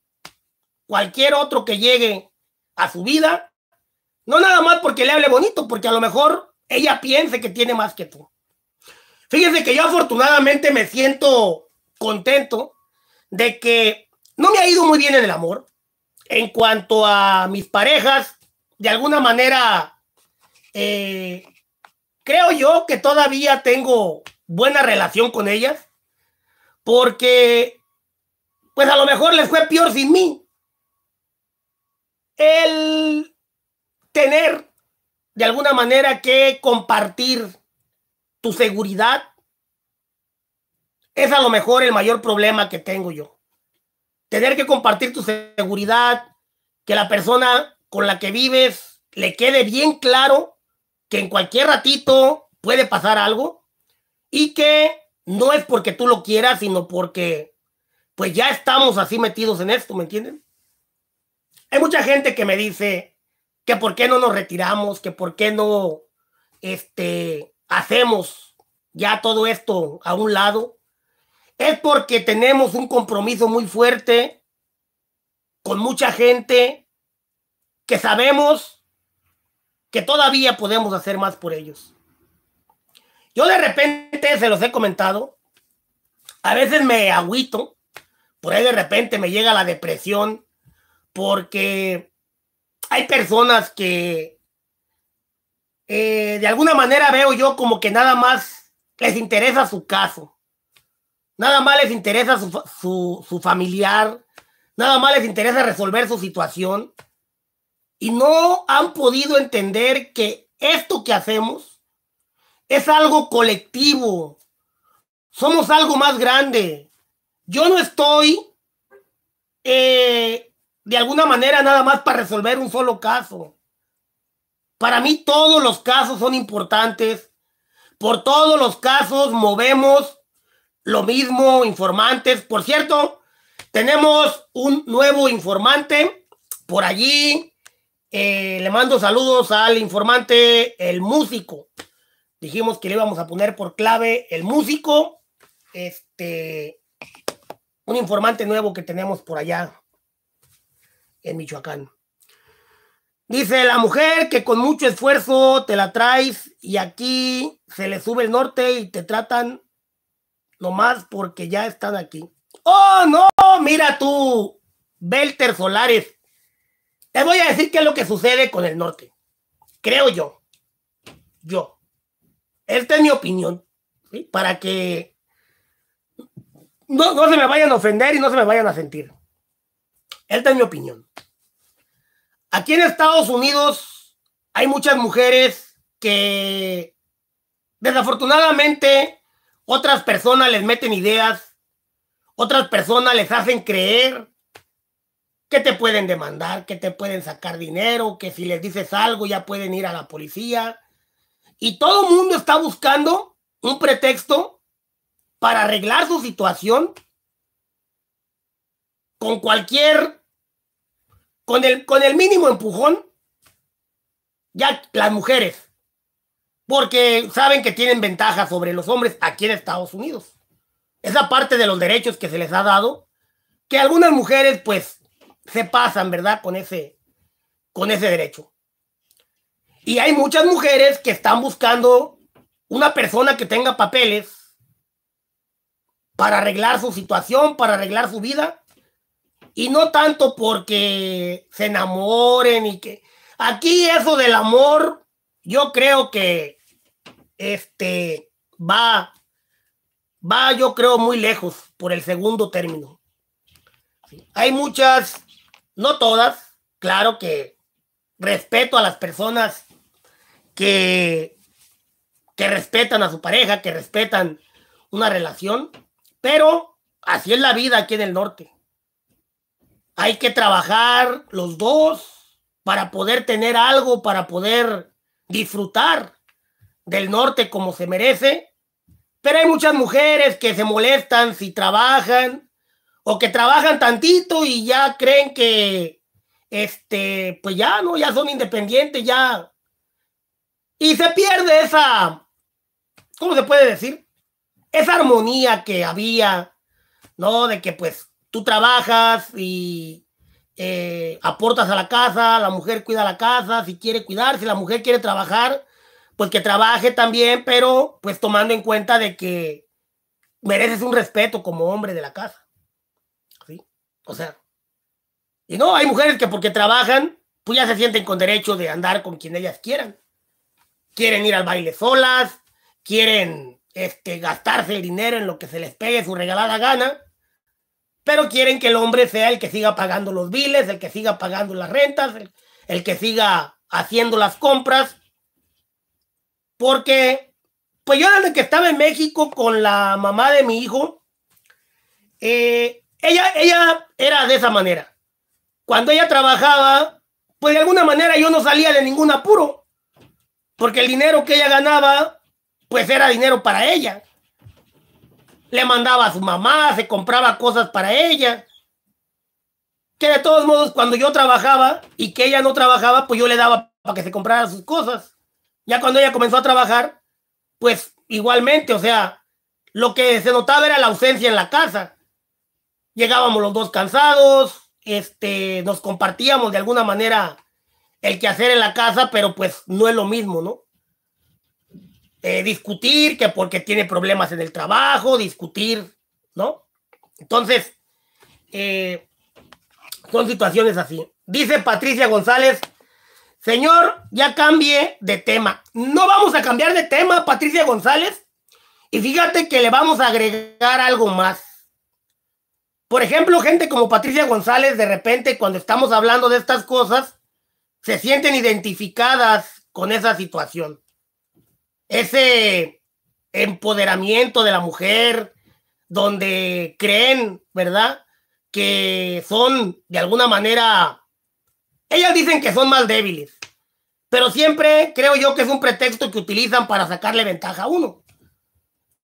cualquier otro que llegue a su vida, no nada más porque le hable bonito, porque a lo mejor ella piense que tiene más que tú. Fíjense que yo afortunadamente me siento contento de que no me ha ido muy bien en el amor. En cuanto a mis parejas, de alguna manera, eh, creo yo que todavía tengo buena relación con ellas, porque pues a lo mejor les fue peor sin mí. El tener de alguna manera que compartir tu seguridad, es a lo mejor el mayor problema que tengo yo. Tener que compartir tu seguridad, que la persona con la que vives le quede bien claro que en cualquier ratito puede pasar algo y que no es porque tú lo quieras, sino porque pues ya estamos así metidos en esto, ¿me entienden? Hay mucha gente que me dice, que por qué no nos retiramos, que por qué no este, hacemos ya todo esto a un lado, es porque tenemos un compromiso muy fuerte con mucha gente que sabemos que todavía podemos hacer más por ellos. Yo de repente, se los he comentado, a veces me agüito, por ahí de repente me llega la depresión, porque hay personas que eh, de alguna manera veo yo como que nada más les interesa su caso, nada más les interesa su, familiar, nada más les interesa resolver su situación y no han podido entender que esto que hacemos es algo colectivo, somos algo más grande. Yo no estoy eh, de alguna manera nada más para resolver un solo caso. Para mí todos los casos son importantes. Por todos los casos movemos lo mismo, informantes. Por cierto, tenemos un nuevo informante por allí. Eh, le mando saludos al informante, el músico. Dijimos que le íbamos a poner por clave el músico. Este, un informante nuevo que tenemos por allá en Michoacán. Dice la mujer que con mucho esfuerzo te la traes y aquí se le sube el norte y te tratan nomás porque ya están aquí. ¡Oh, no! Mira tú, Belter Solares. Te voy a decir qué es lo que sucede con el norte. Creo yo. Yo. Esta es mi opinión. Para que no se me vayan a ofender y no se me vayan a sentir. Esta es mi opinión. Aquí en Estados Unidos hay muchas mujeres que desafortunadamente otras personas les meten ideas, otras personas les hacen creer que te pueden demandar, que te pueden sacar dinero, que si les dices algo ya pueden ir a la policía. Y todo el mundo está buscando un pretexto para arreglar su situación con cualquier, con el, con el mínimo empujón, ya las mujeres, porque saben que tienen ventaja sobre los hombres aquí en Estados Unidos. Esa parte de los derechos que se les ha dado, que algunas mujeres pues se pasan, ¿verdad? Con ese, con ese derecho. Y hay muchas mujeres que están buscando una persona que tenga papeles para arreglar su situación, para arreglar su vida, y no tanto porque se enamoren y que... Aquí eso del amor, yo creo que este va, va yo creo muy lejos por el segundo término. Hay muchas, no todas, claro que respeto a las personas que, que respetan a su pareja, que respetan una relación, pero así es la vida aquí en el norte hay que trabajar los dos para poder tener algo, para poder disfrutar del norte como se merece. Pero hay muchas mujeres que se molestan si trabajan o que trabajan tantito y ya creen que, este, pues ya no, ya son independientes, ya. Y se pierde esa, ¿cómo se puede decir? Esa armonía que había, ¿no? De que pues tú trabajas y eh, aportas a la casa, la mujer cuida la casa, si quiere cuidar, si la mujer quiere trabajar, pues que trabaje también, pero pues tomando en cuenta de que mereces un respeto como hombre de la casa. ¿Sí? O sea, y no, hay mujeres que porque trabajan, pues ya se sienten con derecho de andar con quien ellas quieran. Quieren ir al baile solas, quieren este, gastarse el dinero en lo que se les pegue su regalada gana pero quieren que el hombre sea el que siga pagando los biles, el que siga pagando las rentas, el, que siga haciendo las compras, porque pues yo desde que estaba en México con la mamá de mi hijo, eh, ella, ella era de esa manera. Cuando ella trabajaba, pues de alguna manera yo no salía de ningún apuro, porque el dinero que ella ganaba, pues era dinero para ella le mandaba a su mamá, se compraba cosas para ella. Que de todos modos, cuando yo trabajaba y que ella no trabajaba, pues yo le daba para que se comprara sus cosas. Ya cuando ella comenzó a trabajar, pues igualmente, o sea, lo que se notaba era la ausencia en la casa. Llegábamos los dos cansados, este, nos compartíamos de alguna manera el quehacer en la casa, pero pues no es lo mismo, ¿no? Eh, discutir que porque tiene problemas en el trabajo, discutir, ¿no? Entonces, eh, son situaciones así. Dice Patricia González, señor, ya cambie de tema. No vamos a cambiar de tema, Patricia González. Y fíjate que le vamos a agregar algo más. Por ejemplo, gente como Patricia González, de repente, cuando estamos hablando de estas cosas, se sienten identificadas con esa situación ese empoderamiento de la mujer, donde creen, ¿verdad? Que son de alguna manera, ellas dicen que son más débiles, pero siempre creo yo que es un pretexto que utilizan para sacarle ventaja a uno.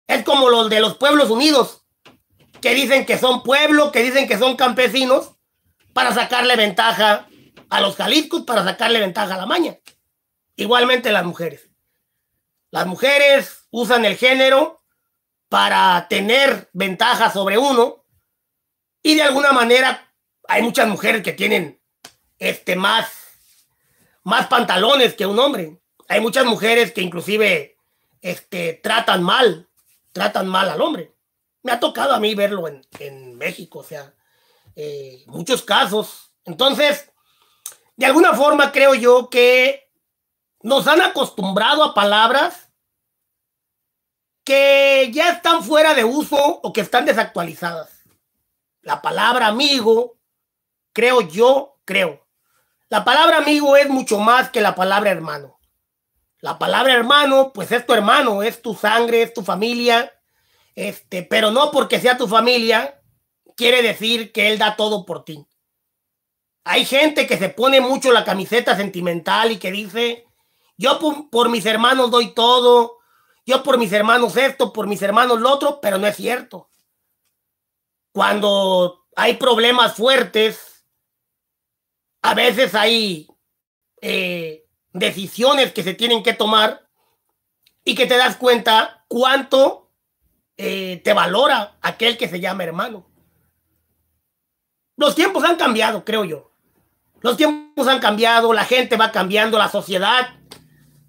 Es como los de los pueblos unidos, que dicen que son pueblo, que dicen que son campesinos, para sacarle ventaja a los jaliscos, para sacarle ventaja a la maña. Igualmente las mujeres. Las mujeres usan el género para tener ventaja sobre uno y de alguna manera hay muchas mujeres que tienen este más más pantalones que un hombre. Hay muchas mujeres que inclusive este, tratan mal, tratan mal al hombre. Me ha tocado a mí verlo en, México, o sea, eh, muchos casos. Entonces, de alguna forma creo yo que nos han acostumbrado a palabras que ya están fuera de uso o que están desactualizadas. La palabra amigo, creo yo, creo. La palabra amigo es mucho más que la palabra hermano. La palabra hermano, pues es tu hermano, es tu sangre, es tu familia. Este, pero no porque sea tu familia, quiere decir que él da todo por ti. Hay gente que se pone mucho la camiseta sentimental y que dice, yo por, mis hermanos doy todo. Yo por mis hermanos esto, por mis hermanos lo otro, pero no es cierto. Cuando hay problemas fuertes, a veces hay eh, decisiones que se tienen que tomar y que te das cuenta cuánto eh, te valora aquel que se llama hermano. Los tiempos han cambiado, creo yo. Los tiempos han cambiado, la gente va cambiando, la sociedad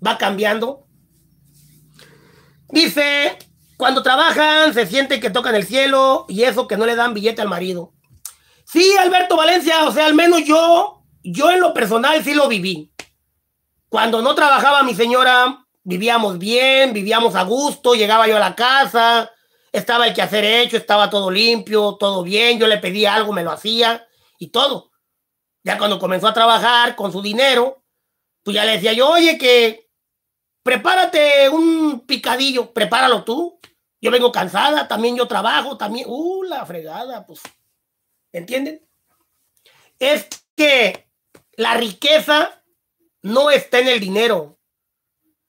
va cambiando. Dice, cuando trabajan se siente que tocan el cielo y eso que no le dan billete al marido. Sí, Alberto Valencia, o sea, al menos yo, yo en lo personal sí lo viví. Cuando no trabajaba mi señora, vivíamos bien, vivíamos a gusto, llegaba yo a la casa, estaba el quehacer hecho, estaba todo limpio, todo bien, yo le pedía algo, me lo hacía y todo. Ya cuando comenzó a trabajar con su dinero, Tú pues ya le decía yo, oye, que prepárate un picadillo, prepáralo tú. Yo vengo cansada, también yo trabajo, también, uh, la fregada, pues, ¿entienden? Es que la riqueza no está en el dinero.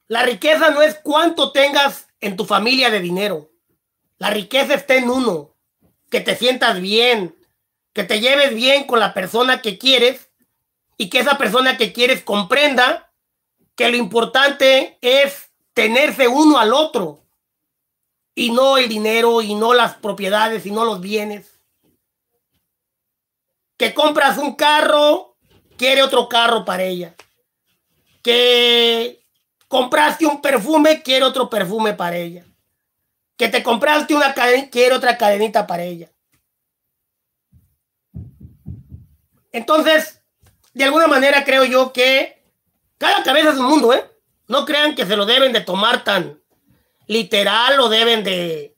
La riqueza no es cuánto tengas en tu familia de dinero. La riqueza está en uno, que te sientas bien, que te lleves bien con la persona que quieres y que esa persona que quieres comprenda que lo importante es tenerse uno al otro y no el dinero y no las propiedades y no los bienes. Que compras un carro, quiere otro carro para ella. Que compraste un perfume, quiere otro perfume para ella. Que te compraste una cadena, quiere otra cadenita para ella. Entonces, de alguna manera creo yo que cada cabeza es un mundo, ¿eh? No crean que se lo deben de tomar tan literal o deben de...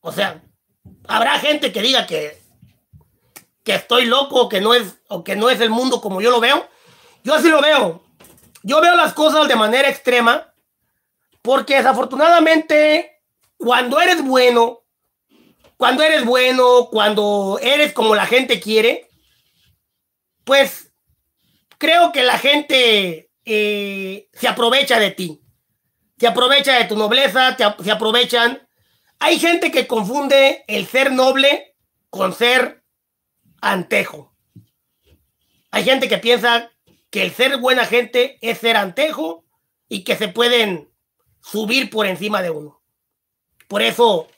O sea, habrá gente que diga que, que estoy loco o que, no es, o que no es el mundo como yo lo veo. Yo así lo veo. Yo veo las cosas de manera extrema porque desafortunadamente cuando eres bueno, cuando eres bueno, cuando eres como la gente quiere, pues creo que la gente eh, se aprovecha de ti, se aprovecha de tu nobleza, se aprovechan. Hay gente que confunde el ser noble con ser antejo. Hay gente que piensa que el ser buena gente es ser antejo y que se pueden subir por encima de uno. Por eso,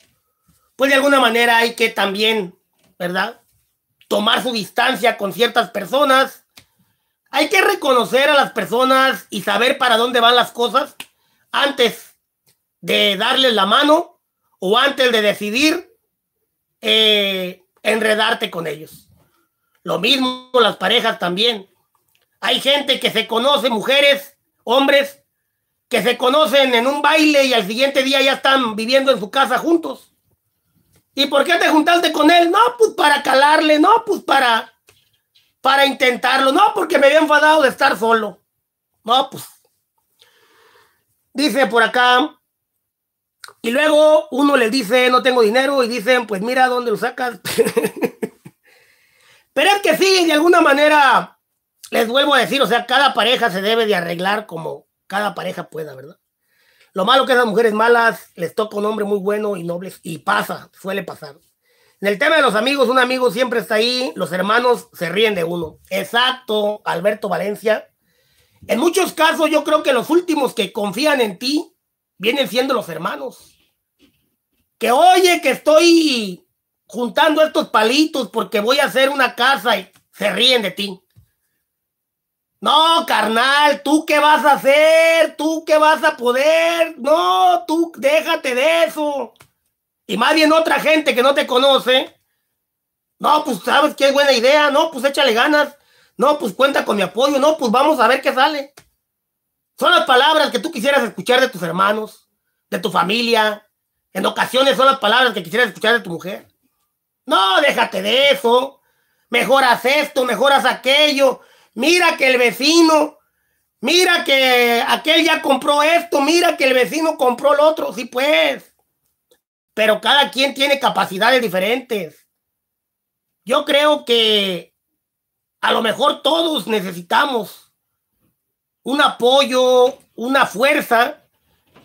pues de alguna manera hay que también, ¿verdad? Tomar su distancia con ciertas personas hay que reconocer a las personas y saber para dónde van las cosas antes de darles la mano o antes de decidir eh, enredarte con ellos. Lo mismo las parejas también. Hay gente que se conoce, mujeres, hombres, que se conocen en un baile y al siguiente día ya están viviendo en su casa juntos. ¿Y por qué te juntaste con él? No, pues para calarle, no, pues para para intentarlo. No, porque me había enfadado de estar solo. No, pues. Dice por acá. Y luego uno les dice, no tengo dinero, y dicen, pues mira dónde lo sacas. *laughs* Pero es que sí, de alguna manera, les vuelvo a decir, o sea, cada pareja se debe de arreglar como cada pareja pueda, ¿verdad? Lo malo que esas mujeres malas les toca un hombre muy bueno y noble, y pasa, suele pasar. En el tema de los amigos, un amigo siempre está ahí, los hermanos se ríen de uno. Exacto, Alberto Valencia. En muchos casos yo creo que los últimos que confían en ti vienen siendo los hermanos. Que oye, que estoy juntando estos palitos porque voy a hacer una casa y se ríen de ti. No, carnal, ¿tú qué vas a hacer? ¿Tú qué vas a poder? No, tú déjate de eso y más bien otra gente que no te conoce, no, pues sabes que es buena idea, no, pues échale ganas, no, pues cuenta con mi apoyo, no, pues vamos a ver qué sale. Son las palabras que tú quisieras escuchar de tus hermanos, de tu familia. En ocasiones son las palabras que quisieras escuchar de tu mujer. No, déjate de eso. Mejoras esto, mejoras aquello. Mira que el vecino, mira que aquel ya compró esto, mira que el vecino compró el otro. Sí, pues pero cada quien tiene capacidades diferentes. Yo creo que a lo mejor todos necesitamos un apoyo, una fuerza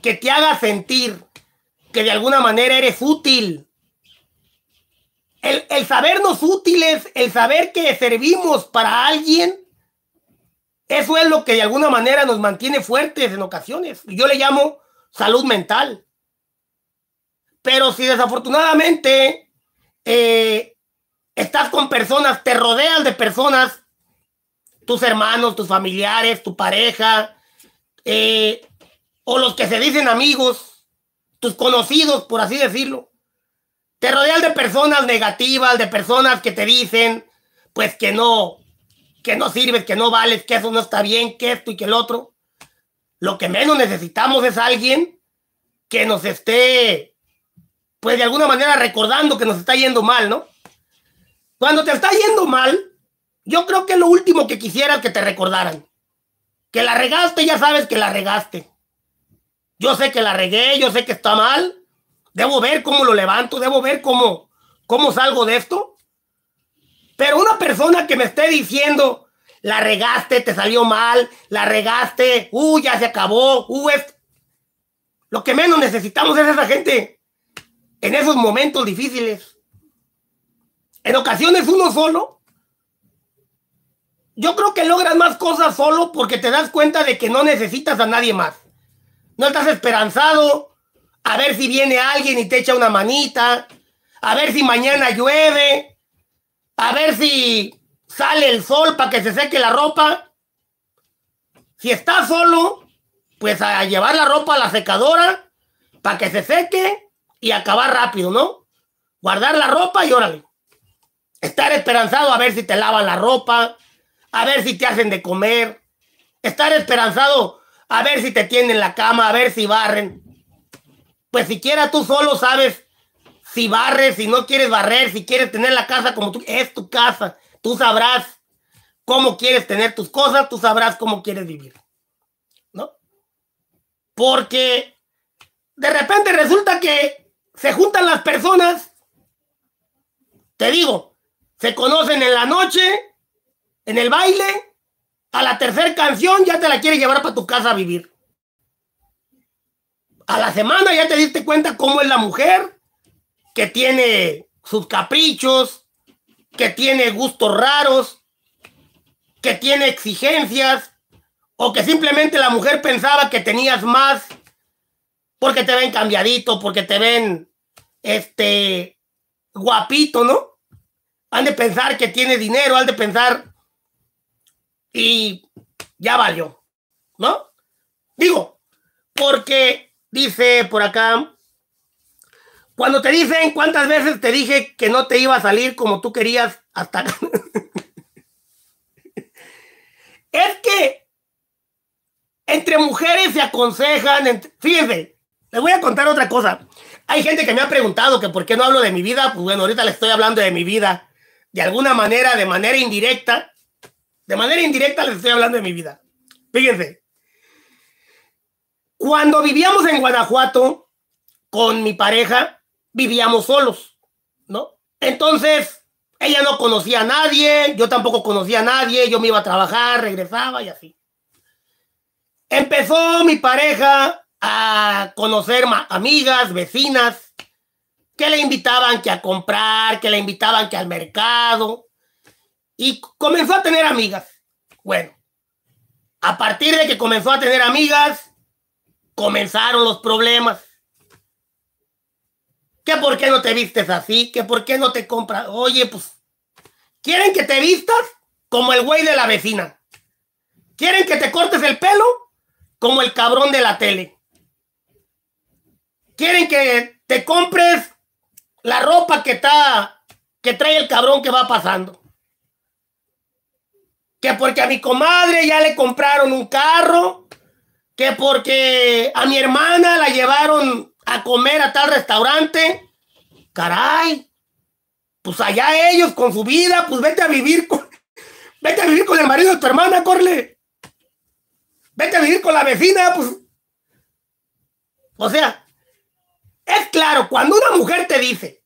que te haga sentir que de alguna manera eres útil. El, sabernos útiles, el saber que servimos para alguien, eso es lo que de alguna manera nos mantiene fuertes en ocasiones. Yo le llamo salud mental. Pero si desafortunadamente eh, estás con personas, te rodeas de personas, tus hermanos, tus familiares, tu pareja, eh, o los que se dicen amigos, tus conocidos, por así decirlo. Te rodeas de personas negativas, de personas que te dicen, pues que no, que no sirves, que no vales, que eso no está bien, que esto y que el otro. Lo que menos necesitamos es alguien que nos esté pues de alguna manera recordando que nos está yendo mal, ¿no? Cuando te está yendo mal, yo creo que lo último que quisiera que te recordaran. Que la regaste, ya sabes que la regaste. Yo sé que la regué, yo sé que está mal. Debo ver cómo lo levanto, debo ver cómo, cómo salgo de esto. Pero una persona que me esté diciendo, la regaste, te salió mal, la regaste, uh, ya se acabó, uh, es... Lo que menos necesitamos es esa gente en esos momentos difíciles. En ocasiones uno solo. Yo creo que logras más cosas solo porque te das cuenta de que no necesitas a nadie más. No estás esperanzado a ver si viene alguien y te echa una manita, a ver si mañana llueve, a ver si sale el sol para que se seque la ropa. Si estás solo, pues a llevar la ropa a la secadora para que se seque y acabar rápido, ¿no? Guardar la ropa y órale. Estar esperanzado a ver si te lavan la ropa, a ver si te hacen de comer. Estar esperanzado a ver si te tienen la cama, a ver si barren. Pues siquiera tú solo sabes si barres, si no quieres barrer, si quieres tener la casa como tú, es tu casa. Tú sabrás cómo quieres tener tus cosas, tú sabrás cómo quieres vivir. ¿No? Porque de repente resulta que se juntan las personas, te digo, se conocen en la noche, en el baile, a la tercera canción ya te la quiere llevar para tu casa a vivir. A la semana ya te diste cuenta cómo es la mujer, que tiene sus caprichos, que tiene gustos raros, que tiene exigencias, o que simplemente la mujer pensaba que tenías más porque te ven cambiadito, porque te ven, este, guapito, ¿no? Han de pensar que tiene dinero, han de pensar y ya valió, ¿no? Digo, porque dice por acá, cuando te dicen cuántas veces te dije que no te iba a salir como tú querías hasta... *laughs* es que entre mujeres se aconsejan, fíjense, les voy a contar otra cosa. Hay gente que me ha preguntado que por qué no hablo de mi vida. Pues bueno, ahorita le estoy hablando de mi vida. De alguna manera, de manera indirecta. De manera indirecta les estoy hablando de mi vida. Fíjense. Cuando vivíamos en Guanajuato con mi pareja, vivíamos solos, ¿no? Entonces, ella no conocía a nadie, yo tampoco conocía a nadie, yo me iba a trabajar, regresaba y así. Empezó mi pareja a conocer amigas, vecinas, que le invitaban que a comprar, que le invitaban que al mercado, y comenzó a tener amigas. Bueno, a partir de que comenzó a tener amigas, comenzaron los problemas. Que por qué no te vistes así? que por qué no te compras? Oye, pues, ¿quieren que te vistas como el güey de la vecina? ¿Quieren que te cortes el pelo como el cabrón de la tele? quieren que te compres la ropa que está, que trae el cabrón que va pasando. Que porque a mi comadre ya le compraron un carro, que porque a mi hermana la llevaron a comer a tal restaurante. Caray, pues allá ellos con su vida, pues vete a vivir con, *laughs* vete a vivir con el marido de tu hermana, corle. Vete a vivir con la vecina, pues. O sea, es claro, cuando una mujer te dice,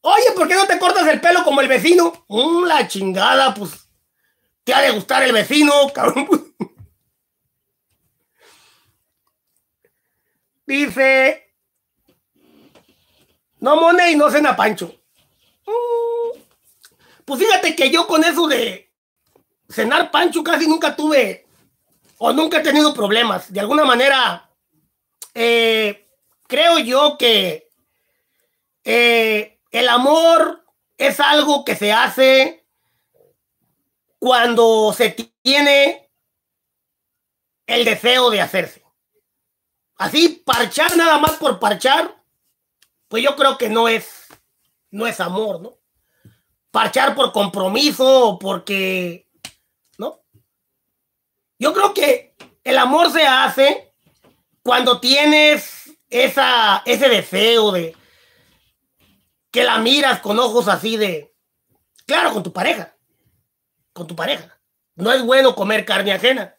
oye, ¿por qué no te cortas el pelo como el vecino? Mm, la chingada, pues, te ha de gustar el vecino, *laughs* pues. Dice, no mone y no cena pancho. Mm. pues fíjate que yo con eso de cenar pancho casi nunca tuve o nunca he tenido problemas. De alguna manera, eh, creo yo que eh, el amor es algo que se hace cuando se tiene el deseo de hacerse. Así, parchar nada más por parchar, pues yo creo que no es, no es amor, ¿no? Parchar por compromiso o porque, ¿no? Yo creo que el amor se hace cuando tienes esa, ese deseo de que la miras con ojos así de, claro, con tu pareja, con tu pareja. No es bueno comer carne ajena,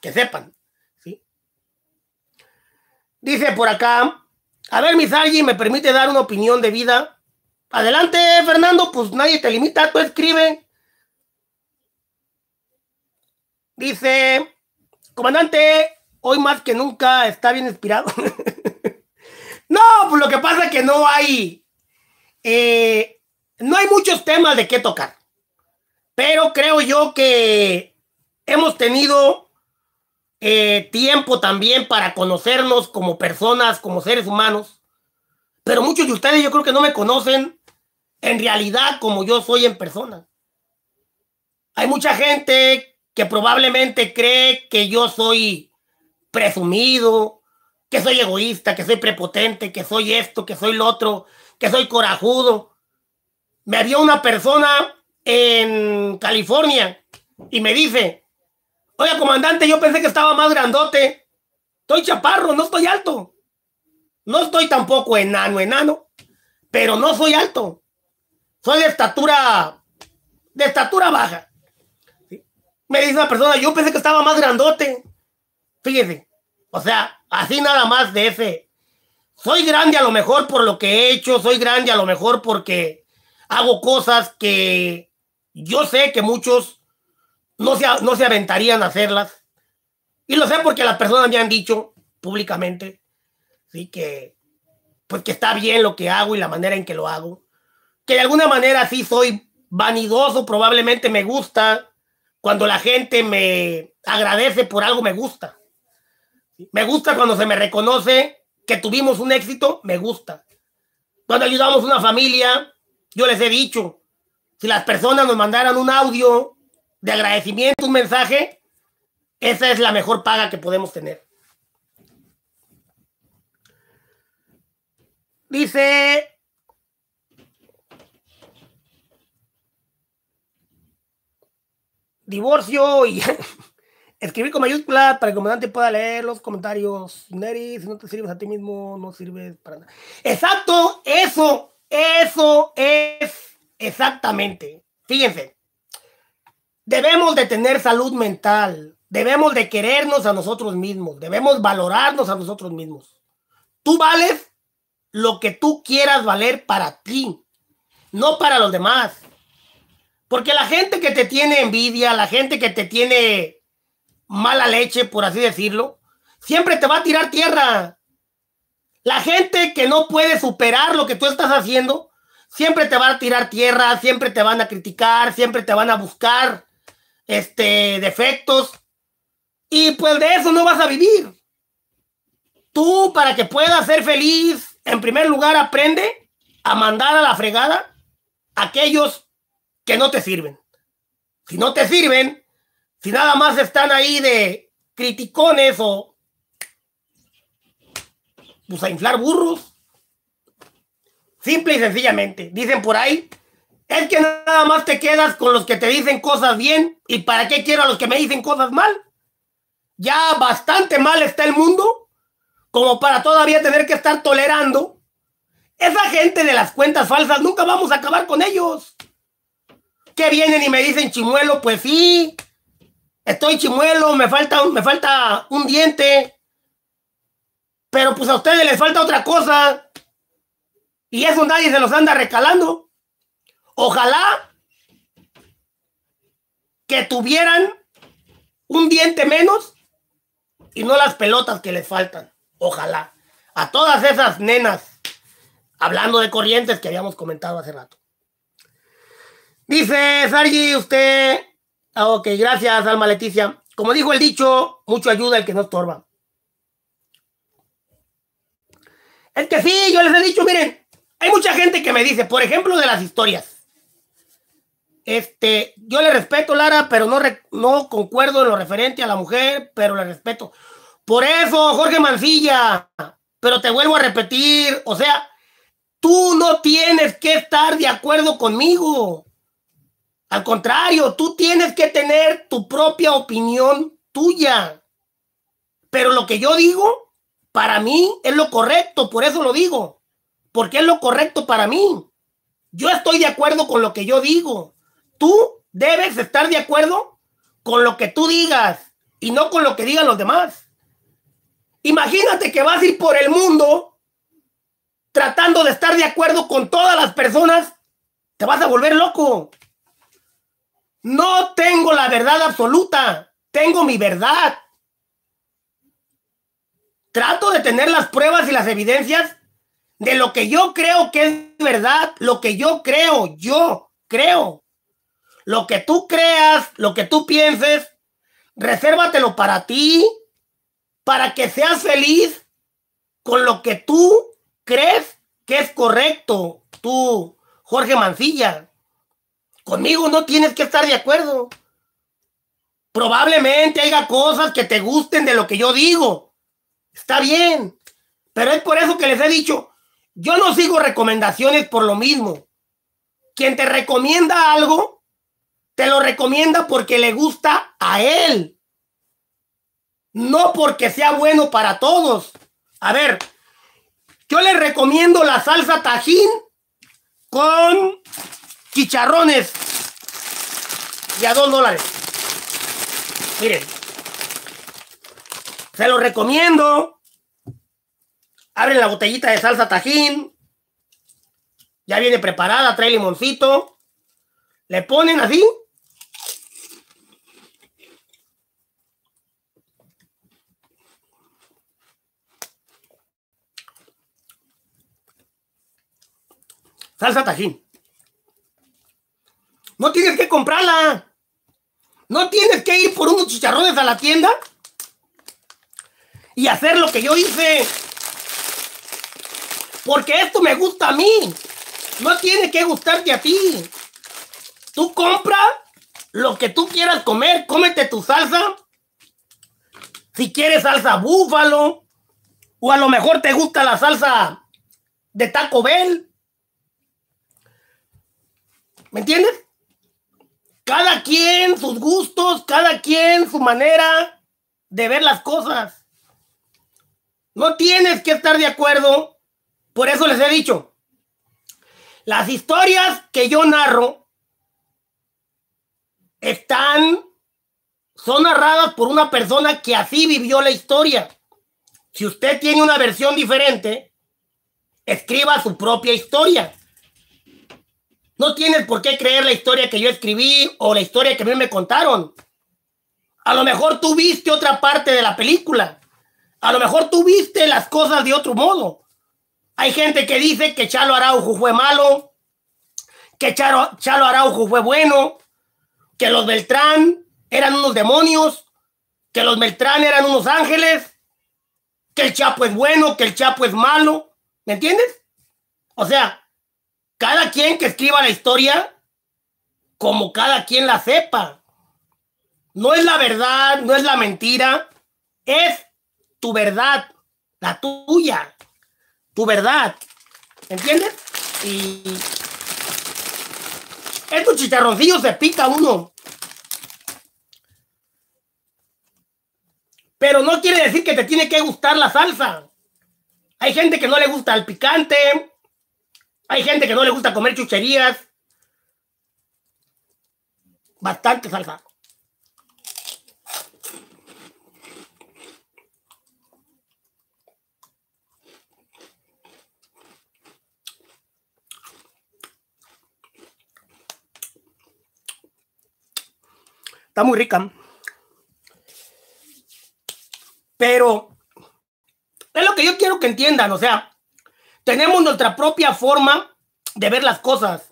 que sepan, ¿sí? Dice por acá, a ver, mis alguien me permite dar una opinión de vida. Adelante, Fernando, pues nadie te limita, tú escribe. Dice, comandante, hoy más que nunca está bien inspirado. *laughs* No, pues lo que pasa es que no hay, eh, no hay muchos temas de qué tocar. Pero creo yo que hemos tenido eh, tiempo también para conocernos como personas, como seres humanos. Pero muchos de ustedes yo creo que no me conocen en realidad como yo soy en persona. Hay mucha gente que probablemente cree que yo soy presumido, que soy egoísta, que soy prepotente, que soy esto, que soy lo otro, que soy corajudo. Me había una persona en California y me dice, oiga comandante, yo pensé que estaba más grandote. Estoy chaparro, no estoy alto. No estoy tampoco enano, enano, pero no soy alto. Soy de estatura, de estatura baja. Me dice una persona, yo pensé que estaba más grandote. Fíjese, o sea, Así nada más de ese. Soy grande a lo mejor por lo que he hecho, soy grande a lo mejor porque hago cosas que yo sé que muchos no se, no se aventarían a hacerlas. Y lo sé porque las personas me han dicho públicamente, sí que pues, que está bien lo que hago y la manera en que lo hago. Que de alguna manera sí soy vanidoso, probablemente me gusta cuando la gente me agradece por algo me gusta. Me gusta cuando se me reconoce que tuvimos un éxito, me gusta. Cuando ayudamos a una familia, yo les he dicho, si las personas nos mandaran un audio de agradecimiento, un mensaje, esa es la mejor paga que podemos tener. Dice divorcio y *laughs* Escribir con mayúscula para que el comandante pueda leer los comentarios. Neri, si no te sirves a ti mismo, no sirves para nada. Exacto, eso, eso es exactamente. Fíjense, debemos de tener salud mental, debemos de querernos a nosotros mismos, debemos valorarnos a nosotros mismos. Tú vales lo que tú quieras valer para ti, no para los demás. Porque la gente que te tiene envidia, la gente que te tiene mala leche, por así decirlo, siempre te va a tirar tierra. La gente que no puede superar lo que tú estás haciendo, siempre te va a tirar tierra, siempre te van a criticar, siempre te van a buscar este, defectos. Y pues de eso no vas a vivir. Tú, para que puedas ser feliz, en primer lugar aprende a mandar a la fregada aquellos que no te sirven. Si no te sirven, si nada más están ahí de criticones o pues a inflar burros. Simple y sencillamente. Dicen por ahí, es que nada más te quedas con los que te dicen cosas bien y para qué quiero a los que me dicen cosas mal. Ya bastante mal está el mundo como para todavía tener que estar tolerando esa gente de las cuentas falsas, nunca vamos a acabar con ellos. Que vienen y me dicen chimuelo, pues sí, estoy chimuelo, me falta, me falta un diente, pero pues a ustedes les falta otra cosa. Y eso nadie se los anda recalando. Ojalá que tuvieran un diente menos y no las pelotas que les faltan. Ojalá. A todas esas nenas, hablando de corrientes que habíamos comentado hace rato. Dice Sargi, usted Ah, ok, gracias, Alma Leticia. Como dijo el dicho, mucho ayuda el que no estorba. Es que sí, yo les he dicho, miren, hay mucha gente que me dice, por ejemplo, de las historias. Este, yo le respeto, Lara, pero no, no concuerdo en lo referente a la mujer, pero le respeto. Por eso, Jorge Mancilla, pero te vuelvo a repetir, o sea, tú no tienes que estar de acuerdo conmigo. Al contrario, tú tienes que tener tu propia opinión tuya. Pero lo que yo digo, para mí es lo correcto, por eso lo digo. Porque es lo correcto para mí. Yo estoy de acuerdo con lo que yo digo. Tú debes estar de acuerdo con lo que tú digas y no con lo que digan los demás. Imagínate que vas a ir por el mundo tratando de estar de acuerdo con todas las personas. Te vas a volver loco. No tengo la verdad absoluta, tengo mi verdad. Trato de tener las pruebas y las evidencias de lo que yo creo que es verdad, lo que yo creo, yo creo. Lo que tú creas, lo que tú pienses, resérvatelo para ti, para que seas feliz con lo que tú crees que es correcto, tú, Jorge Mancilla. Conmigo no tienes que estar de acuerdo. Probablemente haya cosas que te gusten de lo que yo digo. Está bien. Pero es por eso que les he dicho, yo no sigo recomendaciones por lo mismo. Quien te recomienda algo, te lo recomienda porque le gusta a él. No porque sea bueno para todos. A ver, yo les recomiendo la salsa tajín con chicharrones y a 2 dólares. Miren, se los recomiendo. Abren la botellita de salsa tajín. Ya viene preparada, trae limoncito. Le ponen así. Salsa tajín. No tienes que comprarla. No tienes que ir por unos chicharrones a la tienda y hacer lo que yo hice. Porque esto me gusta a mí. No tiene que gustarte a ti. Tú compra lo que tú quieras comer. Cómete tu salsa. Si quieres salsa búfalo. O a lo mejor te gusta la salsa de Taco Bell. ¿Me entiendes? Cada quien sus gustos, cada quien su manera de ver las cosas. No tienes que estar de acuerdo. Por eso les he dicho. Las historias que yo narro están, son narradas por una persona que así vivió la historia. Si usted tiene una versión diferente, escriba su propia historia. No tienes por qué creer la historia que yo escribí o la historia que a mí me contaron. A lo mejor tú viste otra parte de la película. A lo mejor tú viste las cosas de otro modo. Hay gente que dice que Chalo Araujo fue malo, que Chalo, Araujo fue bueno, que los Beltrán eran unos demonios, que los Beltrán eran unos ángeles, que el Chapo es bueno, que el Chapo es malo. ¿Me entiendes? O sea, cada quien que escriba la historia, como cada quien la sepa. No es la verdad, no es la mentira, es tu verdad, la tuya, tu verdad. ¿Entiendes? Y estos chicharrosillos se pica uno. Pero no quiere decir que te tiene que gustar la salsa. Hay gente que no le gusta el picante, hay gente que no le gusta comer chucherías. Bastante salsa. Está muy rica. Pero es lo que yo quiero que entiendan, o sea, tenemos nuestra propia forma de ver las cosas.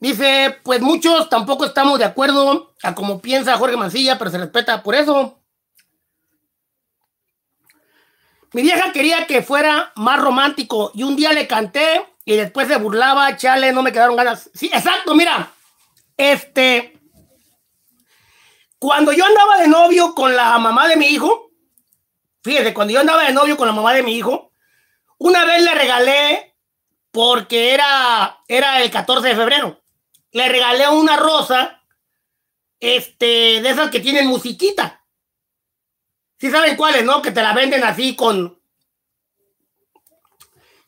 Dice, pues muchos tampoco estamos de acuerdo a como piensa Jorge Mancilla, pero se respeta por eso. Mi vieja quería que fuera más romántico y un día le canté y después se burlaba, chale, no me quedaron ganas. Sí, exacto, mira. Este, cuando yo andaba de novio con la mamá de mi hijo, Fíjese cuando yo andaba de novio con la mamá de mi hijo, una vez le regalé, porque era, era el 14 de febrero, le regalé una rosa, este, de esas que tienen musiquita. Si saben cuáles, ¿no? Que te la venden así con,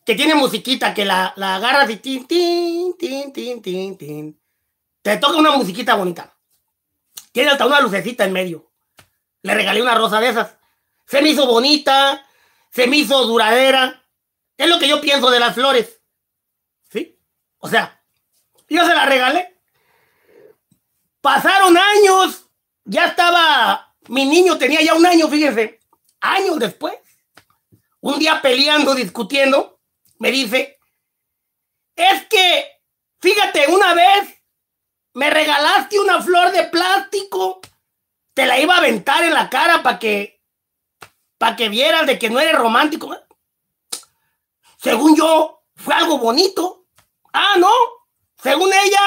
que tiene musiquita, que la, la agarras y tin, tin, tin, tin, tin, tin. Te toca una musiquita bonita. Tiene hasta una lucecita en medio. Le regalé una rosa de esas se me hizo bonita, se me hizo duradera. Es lo que yo pienso de las flores. ¿Sí? O sea, yo se la regalé. Pasaron años, ya estaba, mi niño tenía ya un año, fíjense, años después, un día peleando, discutiendo, me dice, es que, fíjate, una vez me regalaste una flor de plástico, te la iba a aventar en la cara para que que vieras de que no eres romántico. Según yo, fue algo bonito. Ah, no. Según ella,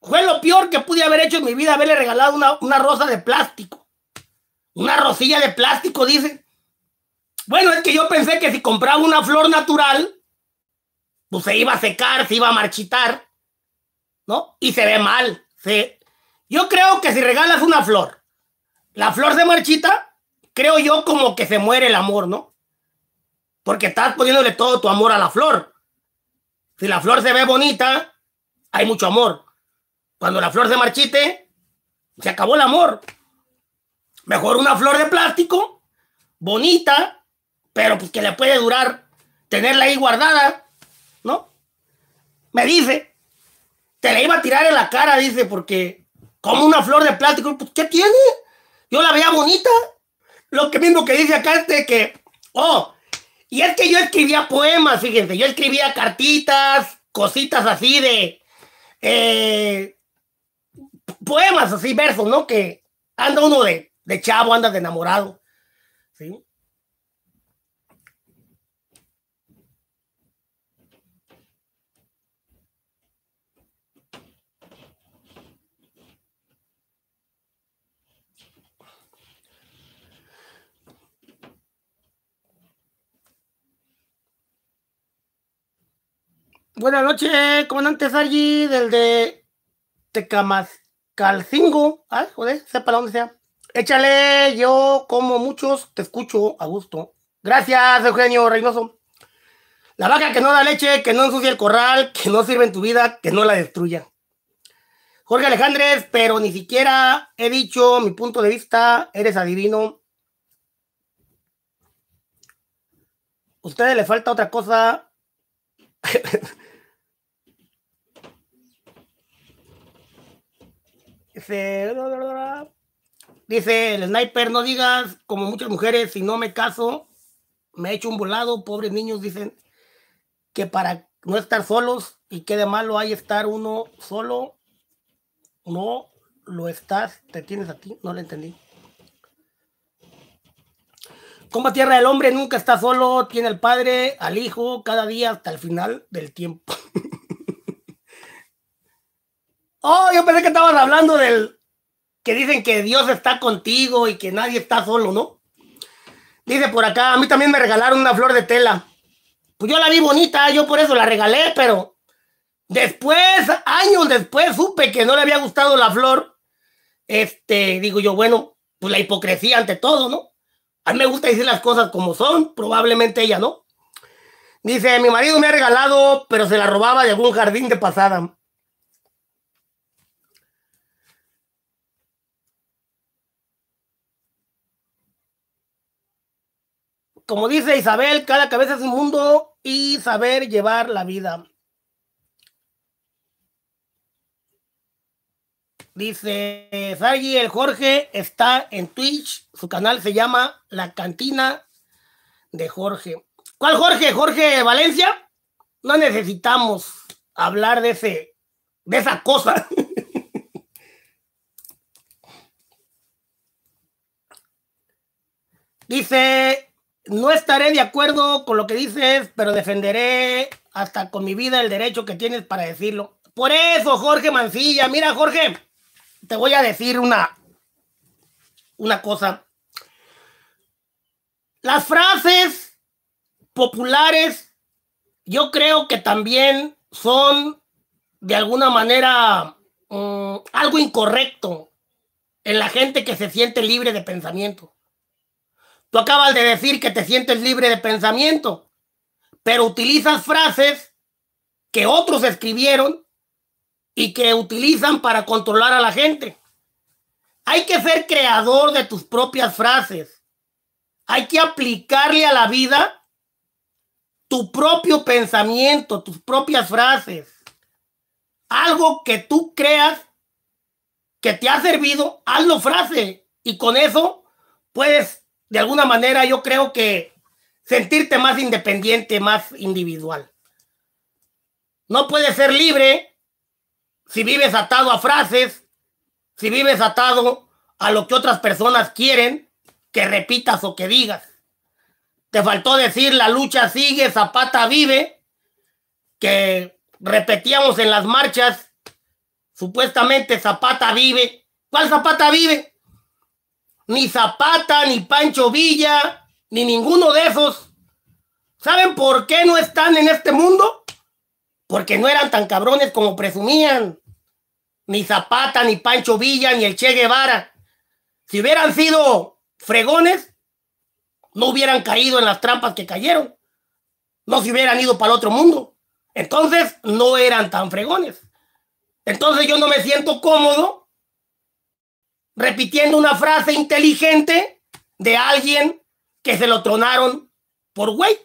fue lo peor que pude haber hecho en mi vida, haberle regalado una, una rosa de plástico. Una rosilla de plástico, dice. Bueno, es que yo pensé que si compraba una flor natural, pues se iba a secar, se iba a marchitar, ¿no? Y se ve mal. Se... Yo creo que si regalas una flor, la flor se marchita, creo yo, como que se muere el amor, ¿no? Porque estás poniéndole todo tu amor a la flor. Si la flor se ve bonita, hay mucho amor. Cuando la flor se marchite, se acabó el amor. Mejor una flor de plástico, bonita, pero pues que le puede durar tenerla ahí guardada, ¿no? Me dice, te la iba a tirar en la cara, dice, porque como una flor de plástico, pues, ¿qué tiene? Yo la veía bonita, lo que mismo que dice acá este que, oh, y es que yo escribía poemas, fíjense, yo escribía cartitas, cositas así de, eh, poemas así, versos, ¿no? Que anda uno de, de chavo, anda de enamorado, ¿sí? Buenas noches, comandante Sargi, del de Tecamascalcingo. Ah, joder, sepa dónde sea. Échale, yo como muchos, te escucho a gusto. Gracias, Eugenio Reynoso. La vaca que no da leche, que no ensucia el corral, que no sirve en tu vida, que no la destruya. Jorge Alejandres, pero ni siquiera he dicho mi punto de vista, eres adivino. Ustedes le falta otra cosa. *laughs* Dice, el sniper, no digas como muchas mujeres, si no me caso, me he hecho un volado, pobres niños dicen que para no estar solos y que de malo hay estar uno solo, no lo estás, te tienes a ti, no lo entendí. Como tierra el hombre nunca está solo, tiene al Padre, al Hijo, cada día hasta el final del tiempo. *laughs* Oh, yo pensé que estabas hablando del que dicen que Dios está contigo y que nadie está solo, ¿no? Dice por acá, a mí también me regalaron una flor de tela. Pues yo la vi bonita, yo por eso la regalé, pero después, años después, supe que no le había gustado la flor. Este, digo yo, bueno, pues la hipocresía ante todo, ¿no? A mí me gusta decir las cosas como son, probablemente ella, ¿no? Dice, mi marido me ha regalado, pero se la robaba de algún jardín de pasada. como dice Isabel, cada cabeza es un mundo y saber llevar la vida. Dice Sagi, el Jorge está en Twitch, su canal se llama La Cantina de Jorge. ¿Cuál Jorge? Jorge Valencia. No necesitamos hablar de ese, de esa cosa. *laughs* Dice no estaré de acuerdo con lo que dices, pero defenderé hasta con mi vida el derecho que tienes para decirlo. Por eso, Jorge Mancilla, mira, Jorge, te voy a decir una, una cosa. Las frases populares yo creo que también son de alguna manera mm, algo incorrecto en la gente que se siente libre de pensamiento. Tú acabas de decir que te sientes libre de pensamiento, pero utilizas frases que otros escribieron y que utilizan para controlar a la gente. Hay que ser creador de tus propias frases. Hay que aplicarle a la vida tu propio pensamiento, tus propias frases. Algo que tú creas que te ha servido, hazlo frase y con eso puedes de alguna manera yo creo que sentirte más independiente, más individual. No puedes ser libre si vives atado a frases, si vives atado a lo que otras personas quieren que repitas o que digas. Te faltó decir la lucha sigue, Zapata vive, que repetíamos en las marchas, supuestamente Zapata vive. ¿Cuál Zapata vive? ni Zapata, ni Pancho Villa, ni ninguno de esos. ¿Saben por qué no están en este mundo? Porque no eran tan cabrones como presumían. Ni Zapata, ni Pancho Villa, ni el Che Guevara. Si hubieran sido fregones, no hubieran caído en las trampas que cayeron. No se hubieran ido para el otro mundo. Entonces no eran tan fregones. Entonces yo no me siento cómodo repitiendo una frase inteligente de alguien que se lo tronaron por güey.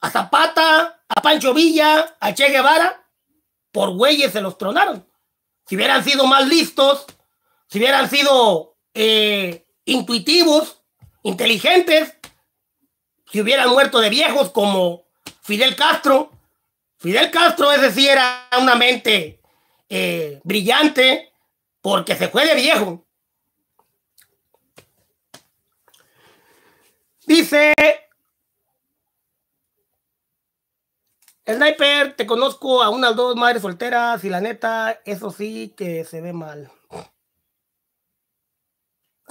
A Zapata, a Pancho Villa, a Che Guevara, por güeyes se los tronaron. Si hubieran sido más listos, si hubieran sido eh, intuitivos, inteligentes, si hubieran muerto de viejos como Fidel Castro. Fidel Castro, es decir, era una mente eh, brillante, porque se fue de viejo. Dice, Sniper, te conozco a unas dos madres solteras y la neta, eso sí que se ve mal.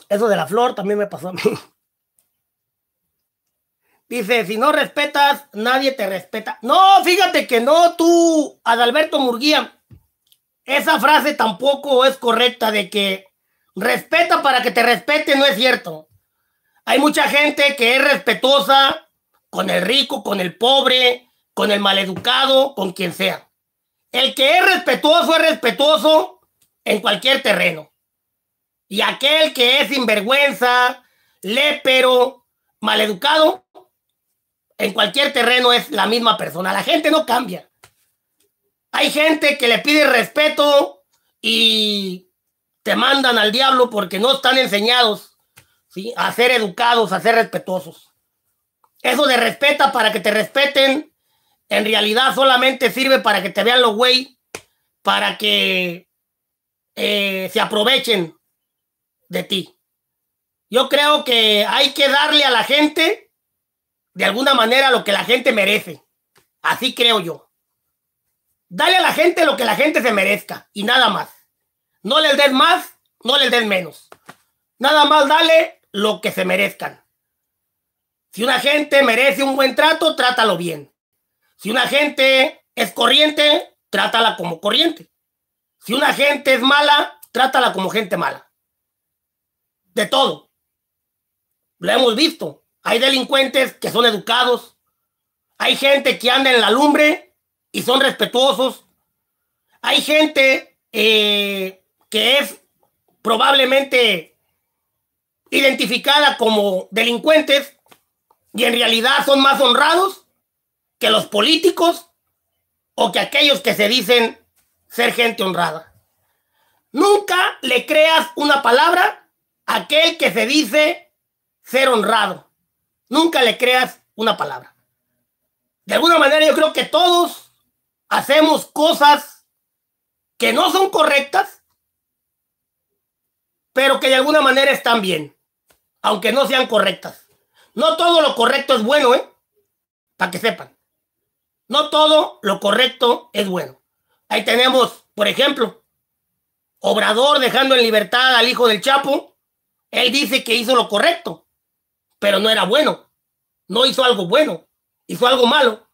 Eso de la flor también me pasó a mí. *laughs* Dice, si no respetas, nadie te respeta. No, fíjate que no, tú, Adalberto Murguía esa frase tampoco es correcta de que respeta para que te respete, no es cierto. Hay mucha gente que es respetuosa con el rico, con el pobre, con el maleducado, con quien sea. El que es respetuoso es respetuoso en cualquier terreno. Y aquel que es sinvergüenza, lépero, maleducado, en cualquier terreno es la misma persona. La gente no cambia. Hay gente que le pide respeto y te mandan al diablo porque no están enseñados a ser educados, a ser respetuosos. Eso de respeta para que te respeten, en realidad solamente sirve para que te vean los güey, para que eh, se aprovechen de ti. Yo creo que hay que darle a la gente, de alguna manera, lo que la gente merece. Así creo yo. Dale a la gente lo que la gente se merezca y nada más. No les des más, no les des menos. Nada más dale lo que se merezcan. Si una gente merece un buen trato, trátalo bien. Si una gente es corriente, trátala como corriente. Si una gente es mala, trátala como gente mala. De todo. Lo hemos visto. Hay delincuentes que son educados. Hay gente que anda en la lumbre y son respetuosos. Hay gente eh, que es probablemente identificada como delincuentes y en realidad son más honrados que los políticos o que aquellos que se dicen ser gente honrada. Nunca le creas una palabra a aquel que se dice ser honrado. Nunca le creas una palabra. De alguna manera yo creo que todos hacemos cosas que no son correctas, pero que de alguna manera están bien, aunque no sean correctas. No todo lo correcto es bueno, ¿eh? Para que sepan. No todo lo correcto es bueno. Ahí tenemos, por ejemplo, Obrador dejando en libertad al hijo del Chapo. Él dice que hizo lo correcto, pero no era bueno. No hizo algo bueno, hizo algo malo.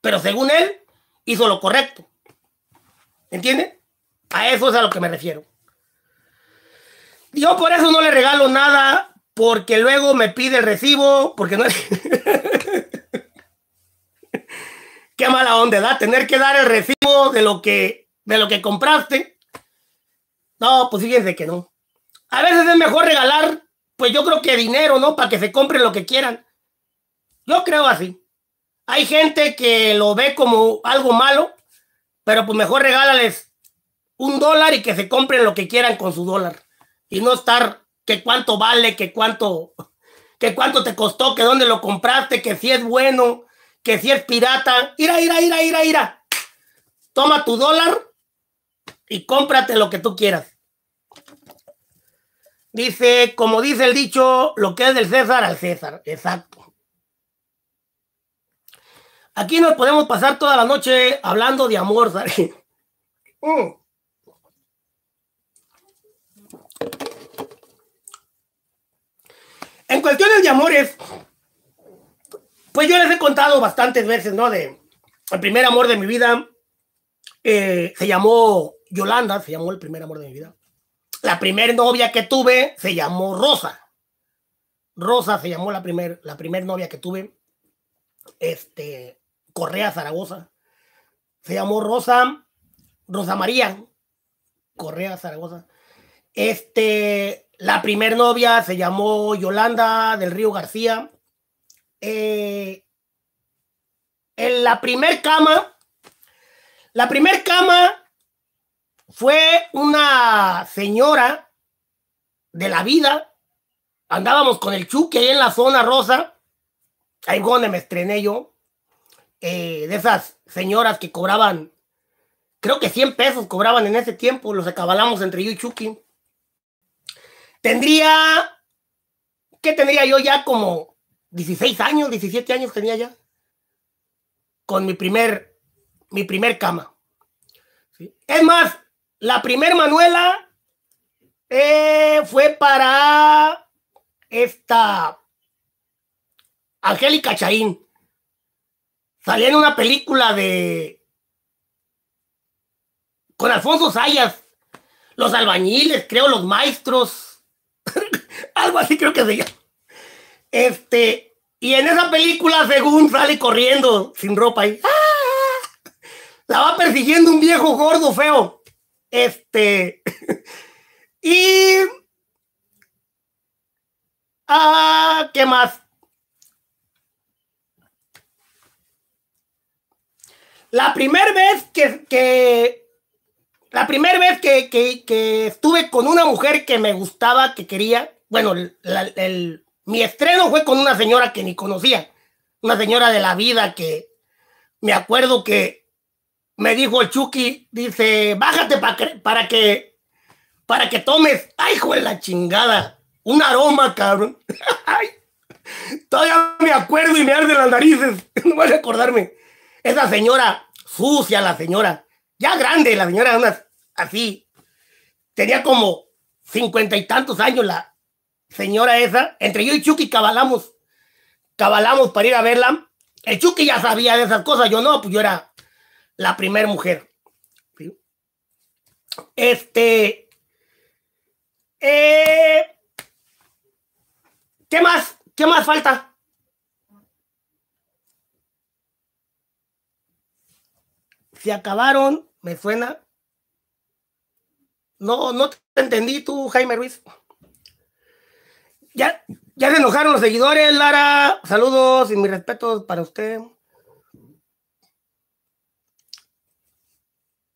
Pero según él, hizo lo correcto. entiende A eso es a lo que me refiero. Yo por eso no le regalo nada, porque luego me pide el recibo, porque no... es *laughs* Qué mala onda, da Tener que dar el recibo de lo que, de lo que compraste. No, pues fíjense que no. A veces es mejor regalar, pues yo creo que dinero, ¿no? Para que se compre lo que quieran. Yo creo así. Hay gente que lo ve como algo malo, pero pues mejor regálales un dólar y que se compren lo que quieran con su dólar. Y no estar que cuánto vale, que cuánto, que cuánto te costó, que dónde lo compraste, que si es bueno, que si es pirata. Ira, ira, ira, ira, ira. Toma tu dólar y cómprate lo que tú quieras. Dice, como dice el dicho, lo que es del César al César. Exacto. Aquí nos podemos pasar toda la noche hablando de amor, ¿sabes? Mm. En cuestiones de amores, pues yo les he contado bastantes veces, ¿no? De el primer amor de mi vida eh, se llamó Yolanda, se llamó el primer amor de mi vida. La primera novia que tuve se llamó Rosa. Rosa se llamó la primer, la primer novia que tuve. Este, Correa Zaragoza. Se llamó Rosa, Rosa María Correa Zaragoza. Este, la primer novia se llamó Yolanda del Río García. Eh, en la primer cama, la primer cama fue una señora de la vida. Andábamos con el chuque ahí en la zona rosa. Ahí donde me estrené yo. Eh, de esas señoras que cobraban, creo que 100 pesos cobraban en ese tiempo, los acabalamos entre yo y Chucky. Tendría, ¿qué tendría yo ya? Como 16 años, 17 años tenía ya, con mi primer, mi primer cama. Es más, la primer Manuela eh, fue para esta Angélica Chaín. Salía en una película de. con Alfonso Sayas. Los albañiles, creo, los maestros. *laughs* Algo así creo que se llama. Este. Y en esa película, según sale corriendo sin ropa y. Ah, ah, ah", la va persiguiendo un viejo gordo feo. Este. *laughs* y. Ah, ¿qué más? La primera vez que, que la vez que, estuve con una mujer que me gustaba, que quería, bueno, el, mi estreno fue con una señora que ni conocía, una señora de la vida que me acuerdo que me dijo el Chucky, dice, bájate para que, para que tomes, ay, hijo la chingada, un aroma, cabrón. *laughs* todavía me acuerdo y me arden las narices, *laughs* no voy a recordarme. Esa señora, sucia la señora, ya grande, la señora una, así. Tenía como cincuenta y tantos años la señora esa. Entre yo y Chucky cabalamos, cabalamos para ir a verla. El Chucky ya sabía de esas cosas, yo no, pues yo era la primera mujer. Este. Eh, ¿Qué más? ¿Qué más falta? Se acabaron, me suena. No, no te entendí tú, Jaime Ruiz. Ya, ya se enojaron los seguidores, Lara. Saludos y mis respetos para usted.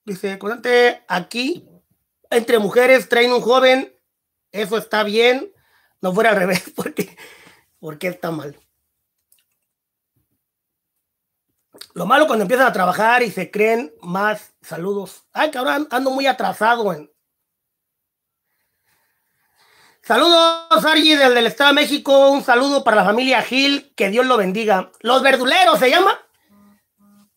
Dice, aquí, entre mujeres, traen un joven. Eso está bien. No fuera al revés, *laughs* porque, porque está mal. Lo malo cuando empiezan a trabajar y se creen más saludos. Ay, cabrón, ando muy atrasado en. Saludos, Argy, del, el Estado de México. Un saludo para la familia Gil. Que Dios lo bendiga. Los verduleros se llama.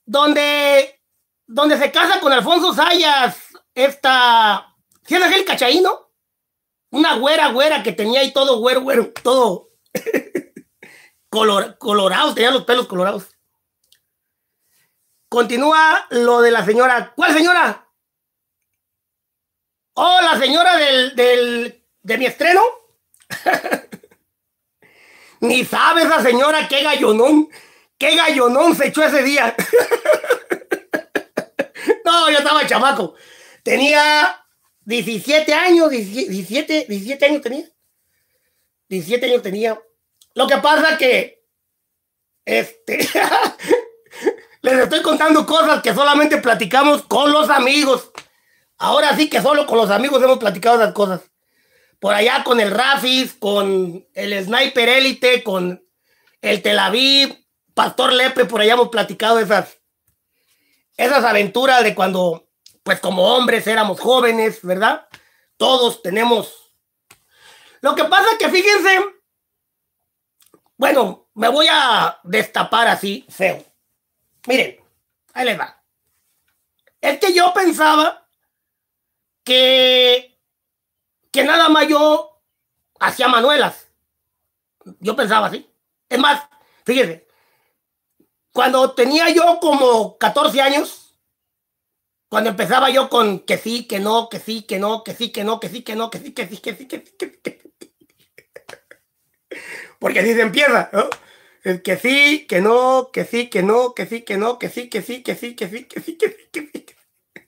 Donde, donde se casa con Alfonso Sayas. Esta. ¿Sí es el cachaíno. Una güera, güera que tenía ahí todo güero, güero, todo *laughs* color, colorado, tenía los pelos colorados. Continúa lo de la señora. ¿Cuál señora? Oh, la señora del, de mi estreno. *laughs* Ni sabe esa señora qué gallonón, qué gallonón se echó ese día. *laughs* no, yo estaba chamaco. Tenía 17 años, 17, 17 años tenía. 17 años tenía. Lo que pasa que, este, *laughs* Les estoy contando cosas que solamente platicamos con los amigos. Ahora sí que solo con los amigos hemos platicado esas cosas. Por allá con el Rafis, con el Sniper Elite, con el Tel Aviv, Pastor Lepe, por allá hemos platicado esas, esas aventuras de cuando, pues como hombres éramos jóvenes, ¿verdad? Todos tenemos. Lo que pasa es que fíjense, bueno, me voy a destapar así feo. Miren, ahí les va. Es que yo pensaba que, que nada más yo hacía manuelas. Yo pensaba así. Es más, fíjense, cuando tenía yo como 14 años, cuando empezaba yo con que sí, que no, que sí, que no, que sí, que no, que sí, que no, que sí, que sí, que sí, que sí, que sí, que sí. Porque así se empieza, ¿no? que sí, que no, que sí, que no, que sí, que no, que sí, que sí, que sí, que sí, que sí, que sí, que sí.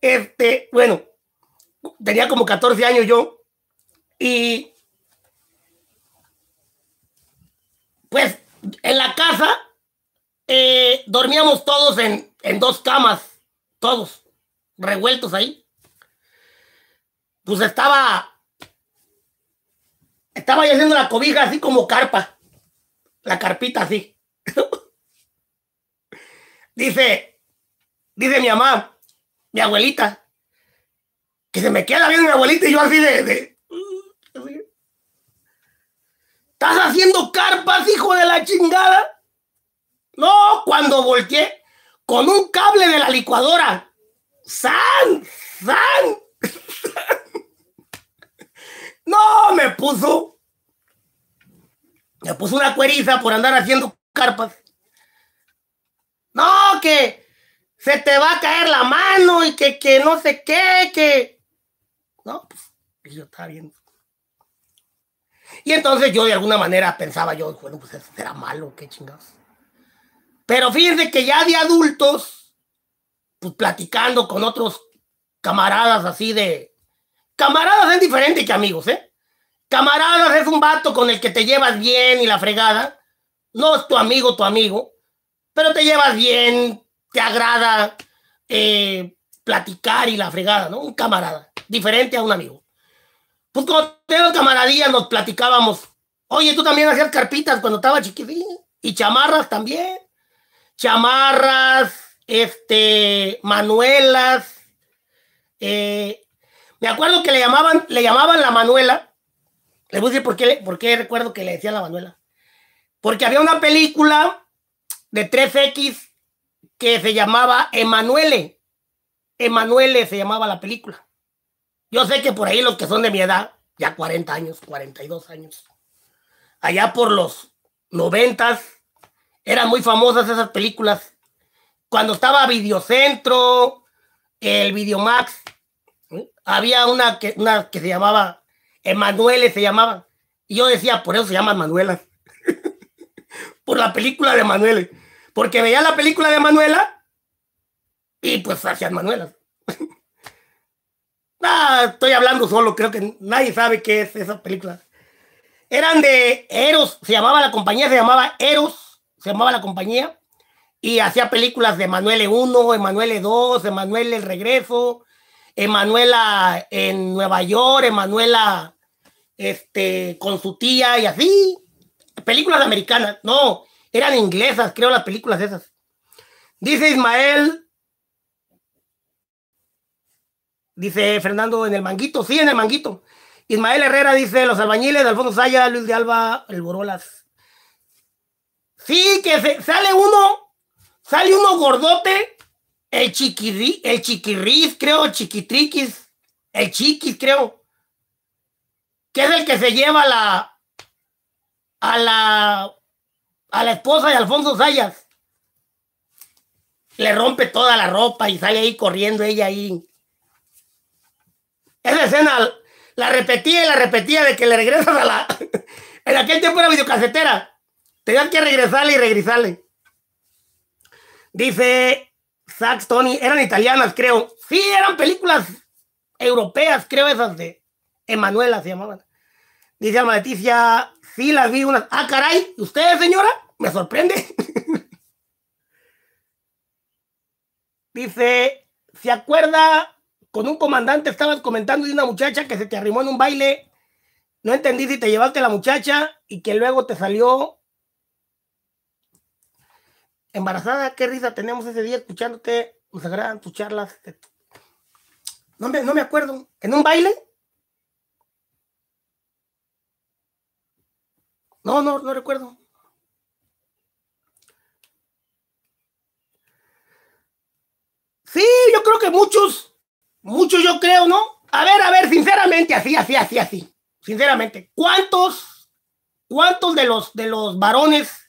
Este, bueno, tenía como 14 años yo y pues en la casa dormíamos todos en, en dos camas, todos revueltos ahí. Pues estaba, estaba haciendo la cobija así como carpa la carpita así. dice, dice mi mamá, mi abuelita, que se me queda bien mi abuelita y yo así de, de... ¿Estás haciendo carpas, hijo de la chingada? No, cuando volteé con un cable de la licuadora. ¡San! ¡San! no, me puso me puso una cueriza por andar haciendo carpas. No, que se te va a caer la mano y que, que no sé qué, que... No, pues, yo estaba viendo. Y entonces yo de alguna manera pensaba yo, bueno, pues eso será malo, qué chingados. Pero fíjense que ya de adultos, pues platicando con otros camaradas así de... Camaradas es diferente que amigos, ¿eh? camaradas es un vato con el que te llevas bien y la fregada. No es tu amigo, tu amigo, pero te llevas bien, te agrada eh, platicar y la fregada, ¿no? Un camarada, diferente a un amigo. Pues cuando tengo camaradía nos platicábamos. Oye, tú también hacías carpitas cuando estaba chiquitín. Y chamarras también. Chamarras, este, manuelas. Eh, me acuerdo que le llamaban, le llamaban la manuela les voy a decir por qué, recuerdo que le decía a la Manuela. Porque había una película de 3X que se llamaba Emanuele. Emanuele se llamaba la película. Yo sé que por ahí los que son de mi edad, ya 40 años, 42 años, allá por los 90 eran muy famosas esas películas. Cuando estaba Videocentro, el Videomax, ¿eh? había una que, una que se llamaba Emanuele se llamaba Y yo decía, por eso se llama Manuela, *laughs* por la película de Emanuele, Porque veía la película de Manuela y pues hacían Manuelas. *laughs* ah, estoy hablando solo, creo que nadie sabe qué es esa película. Eran de Eros, se llamaba la compañía, se llamaba Eros, se llamaba la compañía. Y hacía películas de Emanuele 1, Emanuele 2, Emanuele El Regreso, Emanuela en Nueva York, Emanuela este, con su tía y así. Películas americanas, no, eran inglesas, creo, las películas esas. Dice Ismael, dice Fernando en el manguito, sí, en el manguito. Ismael Herrera dice, los albañiles, Alfonso Saya, Luis de Alba, el Borolas. Sí, que se, sale uno, sale uno gordote el chiquirri, el chiquirris, creo, chiquitriquis, el chiquis, creo, que es el que se lleva a la, a la, a la esposa de Alfonso Sayas. Le rompe toda la ropa y sale ahí corriendo ella ahí. Esa escena la repetía y la repetía de que le regresas a la... *laughs* en aquel tiempo era videocasetera. Tenían que regresarle y regresarle. Dice Zack, Tony, eran italianas, creo. Sí, eran películas europeas, creo esas de Emanuela se llamaban. Dice Alma sí las vi unas. Ah, caray, ¿usted, señora? Me sorprende. *laughs* Dice, ¿se acuerda? Con un comandante estabas comentando de una muchacha que se te arrimó en un baile. No entendí si te llevaste la muchacha y que luego te salió Embarazada, qué risa tenemos ese día escuchándote. Nos agradan tus charlas. Este, no me, no me acuerdo. ¿En un baile? No, no, no recuerdo. Sí, yo creo que muchos, muchos yo creo, ¿no? A ver, a ver, sinceramente, así, así, así, así. Sinceramente, ¿cuántos, cuántos de los, de los varones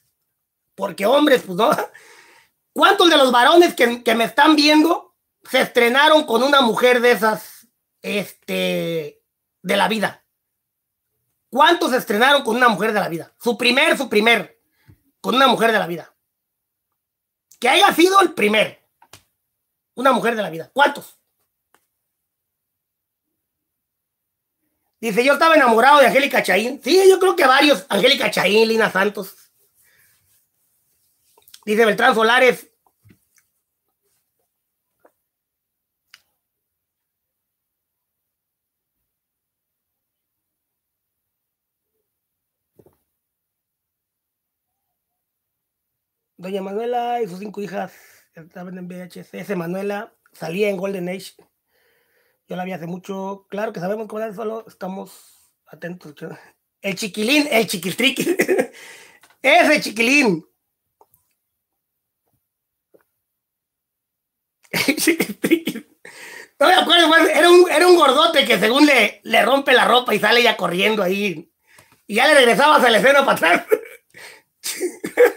porque hombres, pues no. ¿Cuántos de los varones que, que me están viendo se estrenaron con una mujer de esas, este, de la vida? ¿Cuántos se estrenaron con una mujer de la vida? Su primer, su primer, con una mujer de la vida. Que haya sido el primer, una mujer de la vida. ¿Cuántos? Dice, yo estaba enamorado de Angélica Chaín. Sí, yo creo que varios. Angélica Chaín, Lina Santos. Dice Beltrán Solares. Doña Manuela y sus cinco hijas estaban en VHS. Manuela salía en Golden Age. Yo la vi hace mucho. Claro que sabemos cómo es solo estamos atentos. *laughs* El chiquilín, el chiquistriqui. *laughs* Ese chiquilín. *laughs* no me acuerdo, era un, gordote que según le, le rompe la ropa y sale ya corriendo ahí. Y ya le regresaba a la para atrás.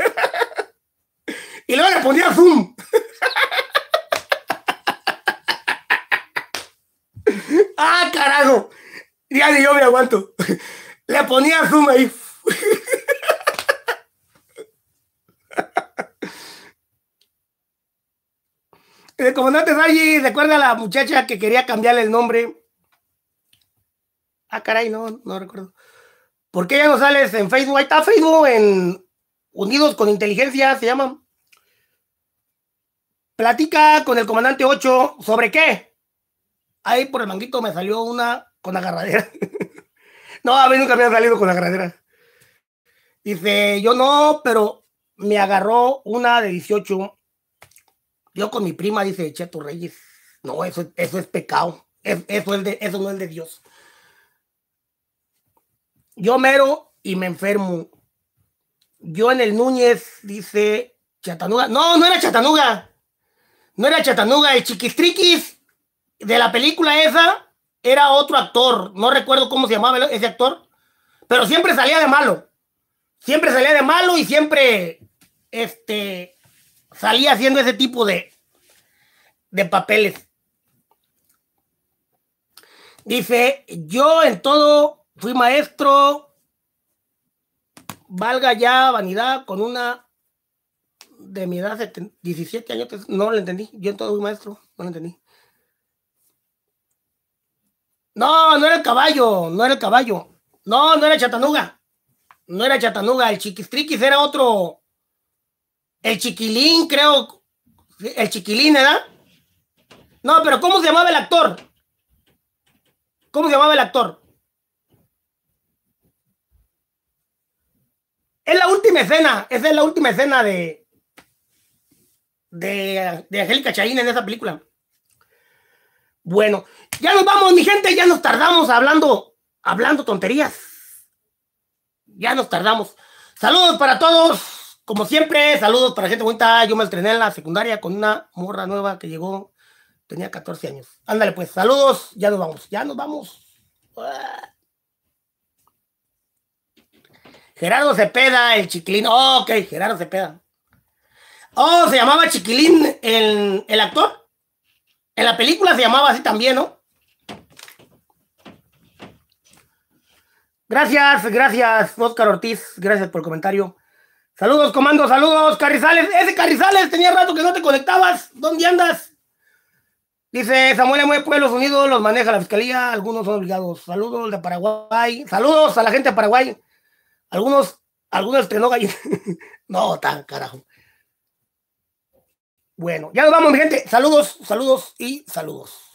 *laughs* y luego le ponía zoom. *laughs* ah, carajo. Ya ni yo me aguanto. Le ponía zoom ahí. comandante Rayi, recuerda a la muchacha que quería cambiarle el nombre. Ah, caray, no, no recuerdo. ¿Por qué ya no sales en Facebook? Ahí está Facebook, en Unidos con Inteligencia, se llama. Platica con el comandante 8 sobre qué. Ahí por el manguito me salió una con agarradera. *laughs* no, a mí nunca me ha salido con agarradera. Dice, yo no, pero me agarró una de 18 yo con mi prima, dice Cheto Reyes, no, eso, eso es pecado. eso, es eso no es de Dios. Yo mero y me enfermo. Yo en el Núñez, dice Chatanuga. No, no era Chatanuga. No era Chatanuga, el Chiquistriquis de la película esa era otro actor. No recuerdo cómo se llamaba ese actor. Pero siempre salía de malo. Siempre salía de malo y siempre este, salí haciendo ese tipo de, de papeles. Dice, yo en todo fui maestro, valga ya vanidad, con una de mi edad, 17 años, no lo entendí, yo en todo fui maestro, no lo entendí. No, no era el caballo, no era el caballo. No, no era Chatanuga. No era Chatanuga, el Chiquistriquis era otro el chiquilín, creo. El chiquilín, ¿verdad? No, pero ¿cómo se llamaba el actor? ¿Cómo se llamaba el actor? Es la última escena, esa es la última escena de de, de Angélica Chaín en esa película. Bueno, ya nos vamos, mi gente, ya nos tardamos hablando, hablando tonterías. Ya nos tardamos. Saludos para todos. Como siempre, saludos para gente la cuenta. Yo me estrené en la secundaria con una morra nueva que llegó. Tenía 14 años. Ándale, pues, saludos. Ya nos vamos. Ya nos vamos. Ah. Gerardo Cepeda, el chiquilín. Oh, ok, Gerardo Cepeda. Oh, se llamaba Chiquilín el, el actor. En la película se llamaba así también, ¿no? Gracias, gracias, Oscar Ortiz. Gracias por el comentario. Saludos, comando, saludos, Carrizales. Ese Carrizales, tenía rato que no te conectabas. ¿Dónde andas? Dice Samuel muy Pueblos Unidos, los maneja la fiscalía, algunos son obligados. Saludos de Paraguay, saludos a la gente de Paraguay. Algunos, algunos estrenó gallinas. *laughs* no, tan carajo. Bueno, ya nos vamos, mi gente. Saludos, saludos y saludos.